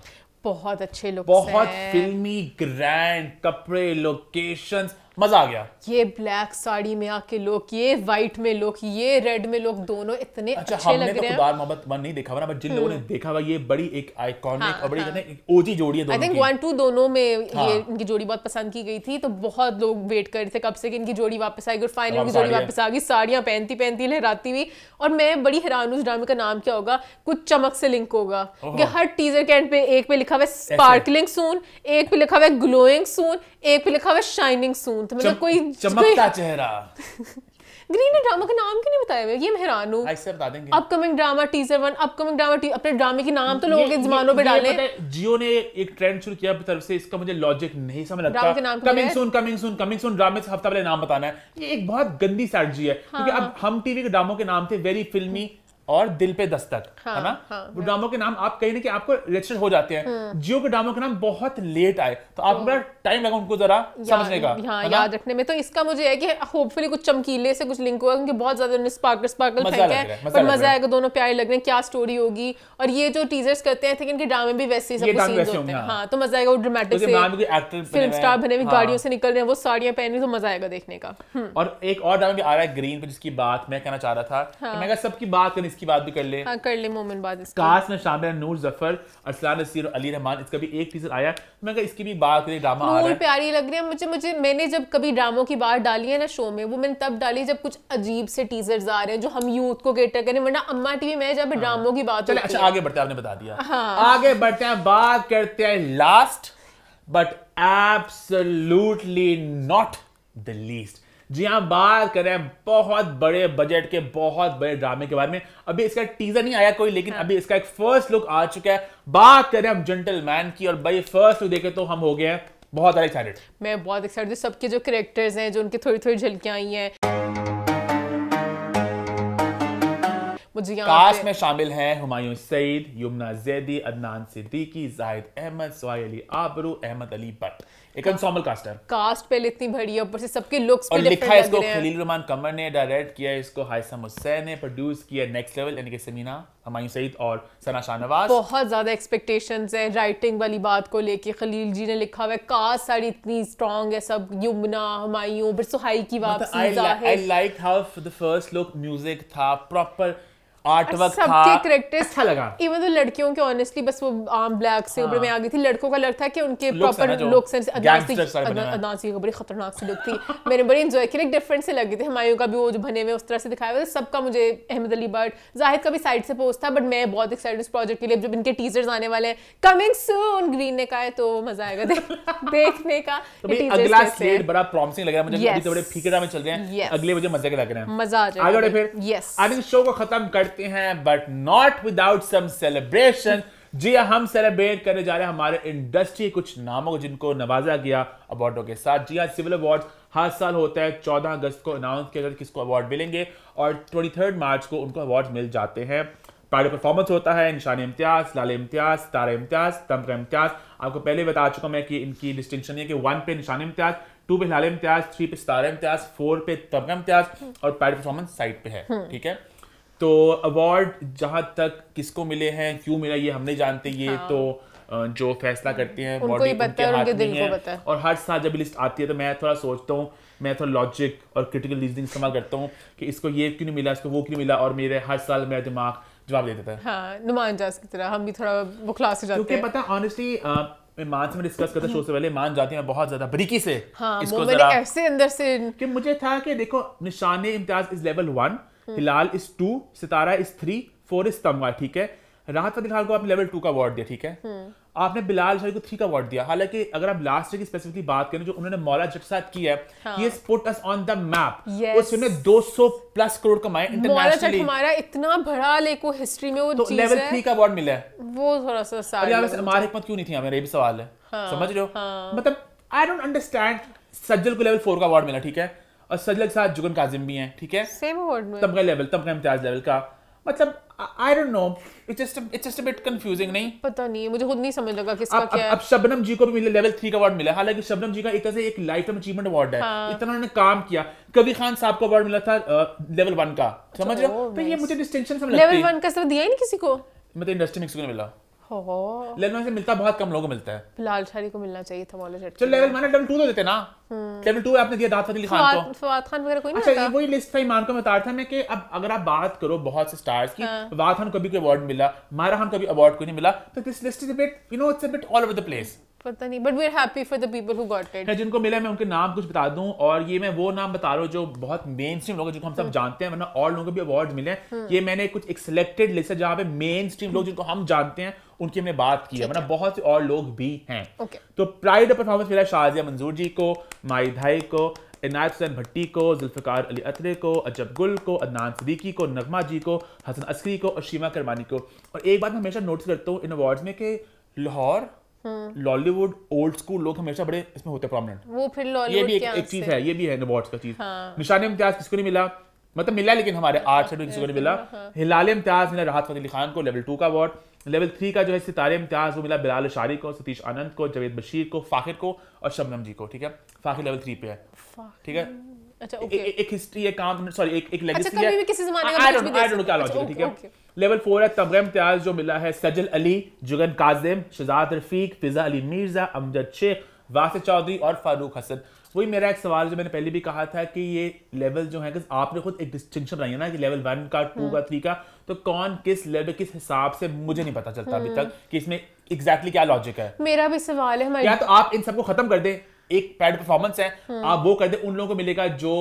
बहुत अच्छे लुक बहुत फिल्मी ग्रैंड कपड़े लोकेशंस मजा आ गया ये ब्लैक साड़ी में आके लोग ये व्हाइट में लोग ये रेड में लोग दोनों इतने अच्छा, अच्छे लग तो रहे हैं मोहब्बत वन नहीं देखा बट जिन लोगों ने हम्म। देखा हुआ ये बड़ी एक आइकॉनिक हाँ, बड़ी हाँ. ओजी जोड़ी है दोनों आई थिंक वन टू दोनों में हाँ. ये इनकी जोड़ी बहुत पसंद की गई थी तो बहुत लोग वेट कर रहे थे कब से इनकी जोड़ी वापस आएगी और फाइनल की जोड़ी वापस आ गई साड़ियाँ पहनती पहनती लहराती हुई और मैं बड़ी हैरान उस ड्रामे का नाम क्या होगा कुछ चमक से लिंक होगा कि हर टीजर के एंड पे एक पे लिखा हुआ स्पार्कलिंग सून एक पे लिखा हुआ ग्लोइंग सून एक पे लिखा हुआ शाइनिंग सून तो मतलब चम, कोई चमकता चेहरा ग्रीन ने ड्रामा का नाम क्यों नहीं बताया हुआ ये मैं हैरान हूँ upcoming drama teaser one upcoming drama tea, अपने ड्रामे के नाम तो लोगों के जमानों पे डाले जियो ने एक ट्रेंड शुरू किया तरफ से इसका मुझे लॉजिक नहीं समझ लगता coming soon coming soon coming soon ड्रामे से हफ्ता पहले नाम बताना है ये एक बहुत गंदी स्ट्रेटजी है हाँ। क्योंकि अब हम टीवी के ड्रामों के नाम थे वेरी फिल्मी और दिल पे दस्तक हाँ, है ना हाँ, वो ड्रामो के नाम आप कहीं ना कि आपको रजिस्टर्ड हो जाते हैं हाँ, जियो के ड्रामो के नाम बहुत लेट आए तो आप बड़ा टाइम लगा उनको जरा समझने का हाँ, याद रखने में तो इसका मुझे है कि होपफुली कुछ चमकीले से कुछ लिंक होगा क्योंकि बहुत ज्यादा स्पार्कल स्पार्कल फेंक है पर मजा आएगा दोनों प्यारे लग रहे हैं क्या स्टोरी होगी और ये जो टीजर्स करते हैं इनके ड्रामे भी वैसे ही सब सीन्स होते हैं हाँ। हाँ, तो मजा आएगा वो ड्रामेटिक तो से फिल्म स्टार बने हुए हाँ। गाड़ियों से निकल रहे हैं वो साड़ियाँ रही तो मजा आएगा देखने का हम्म। और एक और ड्रामा भी आ रहा है ग्रीन पर जिसकी बात मैं कहना चाह रहा था मैं सबकी बात करनी की बात भी कर ले हाँ, कर ले मोमिन बाद कास्ट में शामिल है नूर जफर अरसलान नसीर और अली रहमान इसका भी एक टीजर आया मैं इसकी भी बात करें ड्रामा आ रहा है प्यारी लग रही है मुझे मुझे मैंने जब कभी ड्रामों की बात डाली है ना शो में वो मैंने तब डाली जब कुछ अजीब से टीजर आ रहे हैं जो हम यूथ को गेटर करें वरना अम्मा टीवी में जब ड्रामों हाँ। की बात चले अच्छा आगे बढ़ते हैं आपने बता दिया हाँ। आगे बढ़ते हैं बात करते हैं last but absolutely not the least जी हाँ बात करें बहुत बड़े बजट के बहुत बड़े ड्रामे के बारे में अभी इसका टीजर नहीं आया कोई लेकिन हाँ। अभी इसका एक फर्स्ट लुक आ चुका है बात हैं हम जेंटलमैन की और भाई फर्स्ट लुक देखे तो हम हो गए हैं बहुत एक्साइटेड मैं बहुत एक्साइटेड सबके जो करेक्टर्स हैं जो उनकी थोड़ी थोड़ी झलकियां आई हैं कास्ट में शामिल हैं हुमायूं सईद यमुना जैदी अदनान सिद्दीकी जाहिद अहमद सोहेल अली आबरू अहमद अली भट्ट एक ensemble caster कास्ट पहले इतनी बड़ी है ऊपर से सबके लुक्स और लिखा है इसको खलील रहमान कमर ने डायरेक्ट किया है इसको हाइसम हुसैन ने प्रोड्यूस किया नेक्स्ट लेवल यानी कि समीना हमायूं सईद और सना शाहनवाज बहुत ज्यादा एक्सपेक्टेशंस है राइटिंग वाली बात को लेके खलील जी ने लिखा हुआ है कास्ट सारी इतनी स्ट्रांग है सब युमना हमायूं ऊपर सुहाई की मतलब वापसी I like how the first look music था प्रॉपर आर्टवर्क था करेक्टर अच्छा लगा इवन तो लड़कियों के ऑनेस्टली बस वो आम ब्लैक से ऊपर में आ गई थी लड़कों का लगता है कि उनके प्रॉपर लुक सेंस अदनाज की बड़ी खतरनाक सी लुक थी मैंने बड़ी एंजॉय की एक डिफरेंट से लगी थी हमायूं का भी वो जो बने हुए उस तरह से दिखाया हुआ सबका मुझे अहमद अली बट जाहिद का भी साइड से पोस्ट था बट मैं बहुत एक्साइटेड इस प्रोजेक्ट के लिए जब इनके टीजर्स आने वाले हैं कमिंग सून ग्रीन ने कहा है तो मजा आएगा देखने का तो अगला स्लेट बड़ा प्रॉमिसिंग लग रहा है मुझे तो बड़े फीके में चल रहे हैं अगले मुझे मजे के लग रहे हैं मजा आ जाएगा फिर यस आई थिंक शो को खत्म करते सकते हैं but not without some celebration जी हाँ, हम सेलिब्रेट करने जा रहे हैं हमारे इंडस्ट्री कुछ नामों को जिनको नवाजा गया अवार्डों के साथ जी हाँ सिविल अवार्ड हर साल होता है चौदह अगस्त को अनाउंस किया जाता किसको अवार्ड मिलेंगे और 23 मार्च को उनको अवार्ड मिल जाते हैं पार्टी परफॉर्मेंस होता है निशान इम्तियाज लाल इम्तियाज तारा इम्तियाज तमका इम्तियाज आपको पहले बता चुका मैं कि इनकी डिस्टिंक्शन ये कि वन पे निशान इम्तियाज टू पे लाल इम्तियाज थ्री पे तारा इम्तियाज फोर पे तमका इम्तियाज और पार्टी परफॉर्मेंस साइड पे है हम्म। ठीक है तो अवार्ड जहाँ तक किसको मिले हैं क्यों मिला ये हमने जानते ये हाँ। तो जो फैसला करते हैं उनको ही उनके हाथ उनके दिल है को और हर साल जब लिस्ट आती है तो मैं थोड़ा सोचता हूँ मैं थोड़ा लॉजिक और क्रिटिकल रीजनिंग इस्तेमाल करता हूँ कि इसको ये क्यों नहीं मिला इसको वो क्यों नहीं मिला और मेरे हर साल मेरा दिमाग जवाब दे देता है हाँ, नुमान जास की तरह हम भी थोड़ा वो से जाते हैं पता ऑनेस्टली मैं मान से मैं डिस्कस करता शो हम्म। से पहले मान जाती हूँ बहुत ज्यादा बरीकी से हाँ, इसको ऐसे अंदर से कि मुझे था कि देखो Nishane Imtiaz is level one Hilal hmm. Is two Sitara is three four is Tamgha ठीक है राहत फतेह खान को आपने लेवल टू का अवार्ड दिया ठीक है हम्म। आपने बिलाल शाह को थ्री का अवार्ड दिया हालांकि अगर आप लास्ट ईयर की स्पेसिफिकली बात करें जो उन्होंने मौला जट साथ की है ये put us on the map उस फिल्म 200 प्लस करोड़ कमाए इंटरनेशनली हमारा इतना बड़ा लेको हिस्ट्री में वो तो लेवल थ्री का अवार्ड मिला है वो थोड़ा सा हमारे हिम्मत क्यों नहीं थी हमें ये भी सवाल है हाँ, समझ रहे हो हाँ। मतलब आई डोंट अंडरस्टैंड सज्जल को लेवल फोर का अवार्ड मिला ठीक है और सजलग साथ जुगन काजिम भी हैं ठीक है सेम वर्ड में तमगा लेवल तमगा इम्तियाज लेवल का मतलब I don't know it's just it's just a bit confusing नहीं पता नहीं मुझे खुद नहीं समझ लगा किसका अब, क्या अब, अब शबनम जी को भी मिले लेवल 3 का अवार्ड मिला हालांकि शबनम जी का एक तरह से एक लाइफ टाइम अचीवमेंट अवार्ड है हाँ. इतना उन्होंने काम किया कभी खान साहब को अवार्ड मिला था लेवल 1 का समझ तो रहे हो तो ये मुझे डिस्टिंक्शन समझ लेवल 1 का सिर्फ दिया ही नहीं किसी को मतलब इंडस्ट्री मिक्स को मिला लेवल से मिलता बहुत कम लोगों मिलता है लाल शाही को मिलना चाहिए था वॉलेट चलो लेवल मैंने लेवल 2 तो देते ना लेवल हम्म। 2 आपने दिया दाद फजली खान को फवाद खान वगैरह कोई नहीं अच्छा वही लिस्ट था ईमान को मैं था मैं कि अब अगर आप बात करो बहुत से स्टार्स की फवाद हाँ। खान को भी कोई अवार्ड मिला मारा खान को भी अवार्ड कोई नहीं मिला तो this list is a bit you know it's a bit all over the place पता नहीं but we are happy for the people who got it जिनको मिला मैं उनके नाम कुछ बता दूं और ये मैं वो नाम बता रहा हूं जो बहुत मेन स्ट्रीम लोग हैं जिनको हम सब हाँ। जानते हैं वरना और लोगों को भी अवार्ड मिले हैं हाँ। ये मैंने कुछ एक सिलेक्टेड लिस्ट है जहां पे मेन स्ट्रीम लोग जिनको हम जानते हैं उनकी हमने बात की है मतलब बहुत से और लोग भी हैं तो प्राइड परफॉर्मेंस मिला शाहजिया मंजूर जी को माई धाई को इनायत हुसैन भट्टी को जुल्फकार अली अतरे को अजब गुल को अदनान सदीकी को नगमा जी को हसन असरी को और शीमा करमानी को और एक बात मैं हमेशा नोटिस करता हूँ इन अवार्ड में कि लाहौर लॉलीवुड ओल्ड स्कूल लोग हमेशा बड़े इसमें होते प्रोमिनेंट वो फिर ये भी एक, एक चीज है ये भी है अवार्ड का चीज हाँ। निशान इम्तियाज किसको नहीं मिला मतलब मिला लेकिन हमारे हाँ, आर्ट से को नहीं हाँ। मिला हिलाल इम्तियाज मिला राहत फतेह अली खान को लेवल टू का अवार्ड लेवल थ्री का जो है सितारे इम्तियाज वो मिला बिलाल शारी को सतीश आनंद को जवेद बशीर को फाखिर को और शबनम जी को ठीक है फाखिर लेवल थ्री पे है ठीक है अच्छा ओके एक हिस्ट्री है काम सॉरी एक एक लेवल फोर अच्छा, है अच्छा, तबगा इम्तियाज जो मिला है सजल अली जुगन काजिम रफीक फिजा अली मिर्जा शेख चौधरी और फारूक हसन वही मेरा एक सवाल जो मैंने पहले भी कहा था कि ये लेवल जो है आपने खुद एक डिस्टिंक्शन बनाई है ना कि लेवल वन का टू का थ्री का तो कौन किस लेवल किस हिसाब से मुझे नहीं पता चलता अभी हम्म। तक कि इसमें एग्जैक्टली क्या लॉजिक है मेरा भी सवाल है या तो आप इन सबको खत्म कर दें एक पैड परफॉर्मेंस है हम्म। आप वो कर दें उन लोगों को मिलेगा जो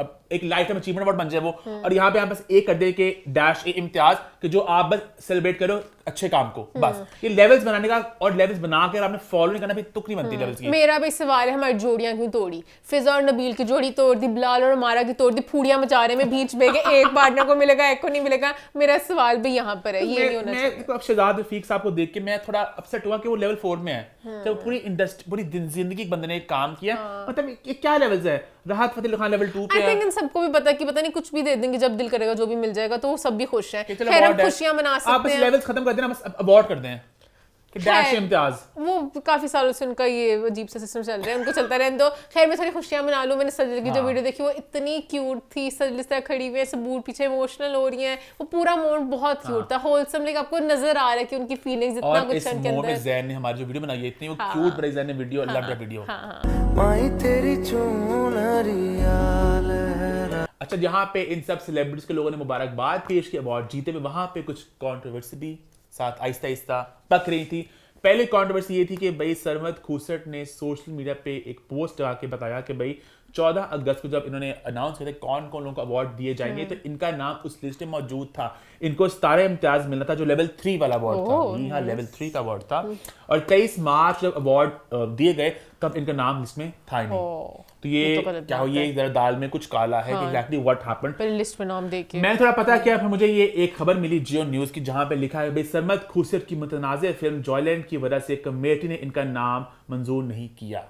एक लाइफ टाइम अचीवमेंट अवार्ड बन जाए वो हम्म। और यहाँ पे आप बस एक कर दे के डैश ए इम्तियाज कि जो आप बस सेलिब्रेट करो अच्छे काम को हम्म। बस ये लेवल्स बनाने का और लेवल्स बना बनाकर आपने फॉलो नहीं करना भी तुक नहीं बनती लेवल्स हम्म। की मेरा भी सवाल है हमारी जोड़ियां क्यों तोड़ी फिजा और नबील की जोड़ी तोड़ दी बिलाल और हमारा की तोड़ दी फूड़िया मचा रहे में बीच में एक पार्टनर को मिलेगा एक को नहीं मिलेगा मेरा सवाल भी यहाँ पर है तो ये नहीं होना चाहिए शहजाद रफीक साहब को देख के मैं थोड़ा अपसेट हुआ कि वो लेवल फोर में है तो पूरी इंडस्ट्री पूरी जिंदगी बंदे ने काम किया हाँ। मतलब क्या लेवल्स है राहत फतेह खान लेवल टू पे इन सबको भी पता की पता नहीं कुछ भी दे देंगे जब दिल करेगा जो भी मिल जाएगा तो सब भी खुश है खुशियां मना सकते हैं आप खत्म कर देना बस अवॉर्ड कर दें डैश इम्तियाज वो काफी सालों से उनका ये अजीब सा सिस्टम चल रहा है उनको चलता रहने दो खैर मैं सारी खुशियां मना लू मैंने सजल की हाँ। जो वीडियो देखी वो इतनी क्यूट थी सजल इस तरह खड़ी हुई है सबूत पीछे इमोशनल हो रही है वो पूरा मोड बहुत क्यूट हाँ। था होलसम लाइक आपको नजर आ रहा है कि उनकी फीलिंग इतना कुछ उनके अंदर जैन ने हमारी जो वीडियो बनाई है इतनी वो क्यूट हाँ। बड़ी जैन ने वीडियो लव वीडियो माई तेरी चून अच्छा जहाँ पे इन सब सेलिब्रिटीज के लोगों ने मुबारकबाद पेश की अवार्ड जीते हुए वहां पे कुछ कॉन्ट्रोवर्सी भी साथ आहिस्ता आहिस्ता पक रही थी पहले कॉन्ट्रोवर्सी ये थी कि भाई सरमद खूसट ने सोशल मीडिया पे एक पोस्ट आके बताया कि भाई 14 अगस्त को जब इन्होंने अनाउंस किया था कौन कौन लोगों को अवार्ड दिए जाएंगे हम्म। तो इनका नाम उस लिस्ट में मौजूद था इनको सारे इम्तियाज मिलना था जो लेवल थ्री वाला अवार्ड था जी हाँ लेवल थ्री का अवार्ड था हम्म। और तेईस मार्च जब अवार्ड दिए गए तब इनका नाम इसमें था ही नहीं तो ये, तो क्या हो ये इधर दाल में कुछ काला है एग्जैक्टली व्हाट पर लिस्ट में नाम देके मैं थोड़ा पता हम्म। क्या फिर मुझे ये एक खबर मिली जियो न्यूज की जहां पे लिखा है बेसरमत खूसर की मुतनाज़ फिल्म जॉयलैंड की वजह से कमेटी ने इनका नाम मंजूर नहीं किया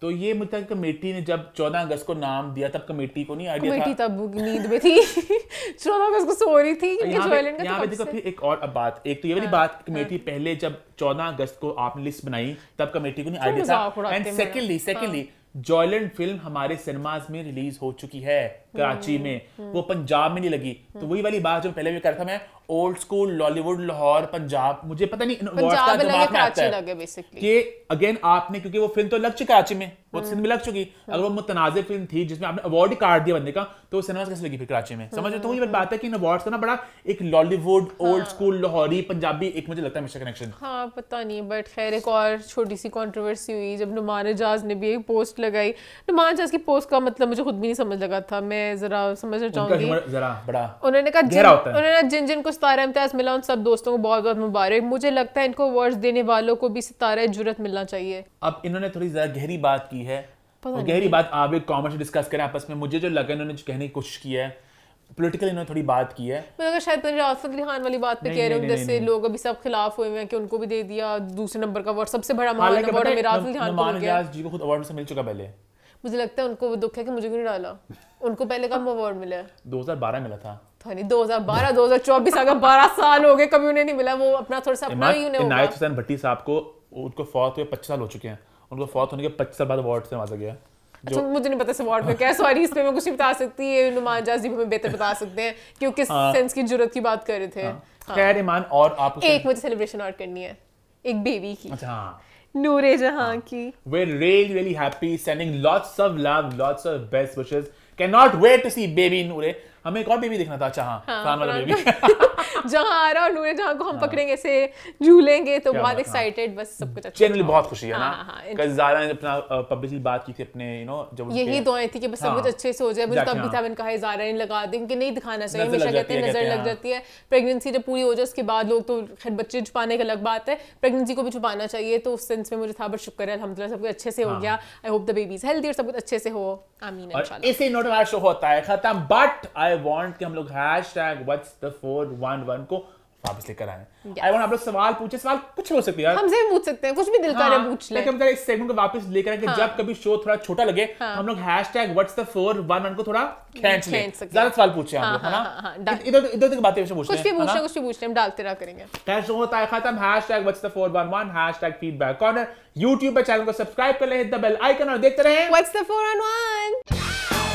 तो ये मुझे कमेटी ने जब 14 अगस्त को नाम दिया तब कमेटी को नहीं आइडिया कमेटी तब नींद में थी 14 अगस्त को सो रही थी यहाँ पे, यहाँ पे देखो फिर एक और अब बात एक तो ये वाली हाँ, बात हाँ। कमेटी पहले जब 14 अगस्त को आपने लिस्ट बनाई तब कमेटी को नहीं आइडिया था एंड सेकेंडली सेकेंडली जॉयलैंड फिल्म हमारे सिनेमाज में रिलीज हो चुकी है कराची हम्म, में हम्म। वो पंजाब में नहीं लगी तो हम्म। वही वाली बात जो पहले भी कर था मैं ओल्ड स्कूल लॉलीवुड लाहौर पंजाब मुझे पता नहीं पंजाब लगे कराची लगे बेसिकली कि अगेन आपने क्योंकि वो फिल्म तो लग चुकी कराची में वो सिंध हम्म। में लग चुकी हम्म। अगर वो मुतनाज़ फिल्म थी जिसमें आपने अवार्ड ही काट दिया बंदे का तो सिनेमा कैसे लगी फिर कराची में समझ तो हम्म, ये बात है कि इन अवार्ड्स का ना बड़ा एक लॉलीवुड ओल्ड स्कूल लाहौरी पंजाबी एक मुझे लगता है हमेशा कनेक्शन हाँ पता नहीं बट खैर एक और छोटी सी कॉन्ट्रोवर्सी हुई जब नुमान एजाज ने भी एक पोस्ट लगाई नुमान एजाज की पोस्ट का मतलब मुझे खुद भी नहीं समझ लगा था मैं जरा समझना चाहूंगी उन्होंने कहा उन्होंने जिन जिन को सितारा इम्तियाज़ मिला उन सब दोस्तों को बहुत बहुत मुबारक मुझे लगता है इनको अवार्ड देने वालों को भी सितारा जरूरत मिलना चाहिए अब इन्होंने थोड़ी ज़्यादा गहरी बात की है और गहरी बात आप एक कॉमर्स डिस्कस करें आपस में मुझे जो लगा इन्होंने जो कहने की कोशिश की है पॉलिटिकल इन्होंने थोड़ी बात की है मैं अगर शायद मेरे आसफ अली खान वाली बात पे कह रहे हो जैसे लोग अभी सब खिलाफ हुए हैं कि उनको भी दे दिया दूसरे नंबर का अवार्ड सबसे बड़ा महान अवार्ड मेरा आसफ अली खान को जी को खुद अवार्ड से मिल चुका पहले मुझे लगता है उनको वो दुख है कि मुझे क्यों नहीं डाला उनको पहले कब अवार्ड मिला है 2012 मिला था पता नहीं 2012 2024 अगर 12 साल हो गए कभी उन्हें नहीं मिला वो अपना थोड़ा सा अपना ही उन्हें इनायत हुसैन भट्टी साहब को उनको फौत हुए पच्चीस साल हो चुके हैं उनको फौत होने के पच्चीस साल बाद अवार्ड से नवाजा गया अच्छा मुझे नहीं पता अवार्ड में क्या सॉरी हाँ। इसमें मैं कुछ नहीं बता सकती ये नुमान जाज जी हमें बेहतर बता सकते हैं कि वो किस सेंस हाँ। की जरूरत की बात कर रहे थे हाँ। खैर ईमान और आप एक मुझे सेलिब्रेशन और करनी है एक बेबी की अच्छा हाँ नूरे जहां की we're really really happy sending lots of love lots of best wishes cannot wait to see baby नूरे हमें एक और बेबी देखना था अच्छा हाँ, वाला बेबी जहाँ आ रहा और नूरे जहाँ को हम हाँ। पकड़ेंगे से झूलेंगे तो बहुत एक्साइटेड हाँ। बस सब कुछ अच्छा जनरली बहुत खुशी है ना हाँ, कल जारा ने अपना पब्लिकली बात की थी अपने यू नो जब यही दुआएं थी कि बस सब कुछ अच्छे से हो जाए मुझे तब भी था मैंने कहा जारा ने लगा दें कि नहीं दिखाना चाहिए हमेशा कहते हैं नजर लग जाती है प्रेगनेंसी जब पूरी हो जाए उसके बाद लोग तो खैर बच्चे छुपाने की अलग बात है प्रेगनेंसी को भी छुपाना चाहिए तो उस सेंस में मुझे था बट शुक्र है अलहमदिल्ला सब कुछ अच्छे से हो गया I hope the babies healthy और सब कुछ अच्छे से हो आमीन इसी नोट होता है खत्म बट आई आई वॉन्ट कि हम लोग hashtag what's the four one one को वापस लेकर आए आई वॉन्ट आप लोग सवाल पूछे सवाल कुछ हो सकते हैं हमसे भी पूछ सकते हैं कुछ भी दिल हाँ, करे पूछ ले हम इस सेगमेंट को वापस लेकर आए कि हाँ। जब कभी शो थोड़ा छोटा लगे हाँ, हम लोग hashtag what's the four one one को थोड़ा खींच ले ज्यादा सवाल पूछे हम हाँ, लोग है हाँ, इधर तो, इधर तक बातें पूछ कुछ भी पूछ कुछ भी पूछ हम डालते रहा करेंगे कैश होता है खत्म hashtag what's the 411 hashtag feedback corner YouTube पे चैनल को सब्सक्राइब कर ले हिट द बेल आइकन और देखते रहे व्हाट्स द 411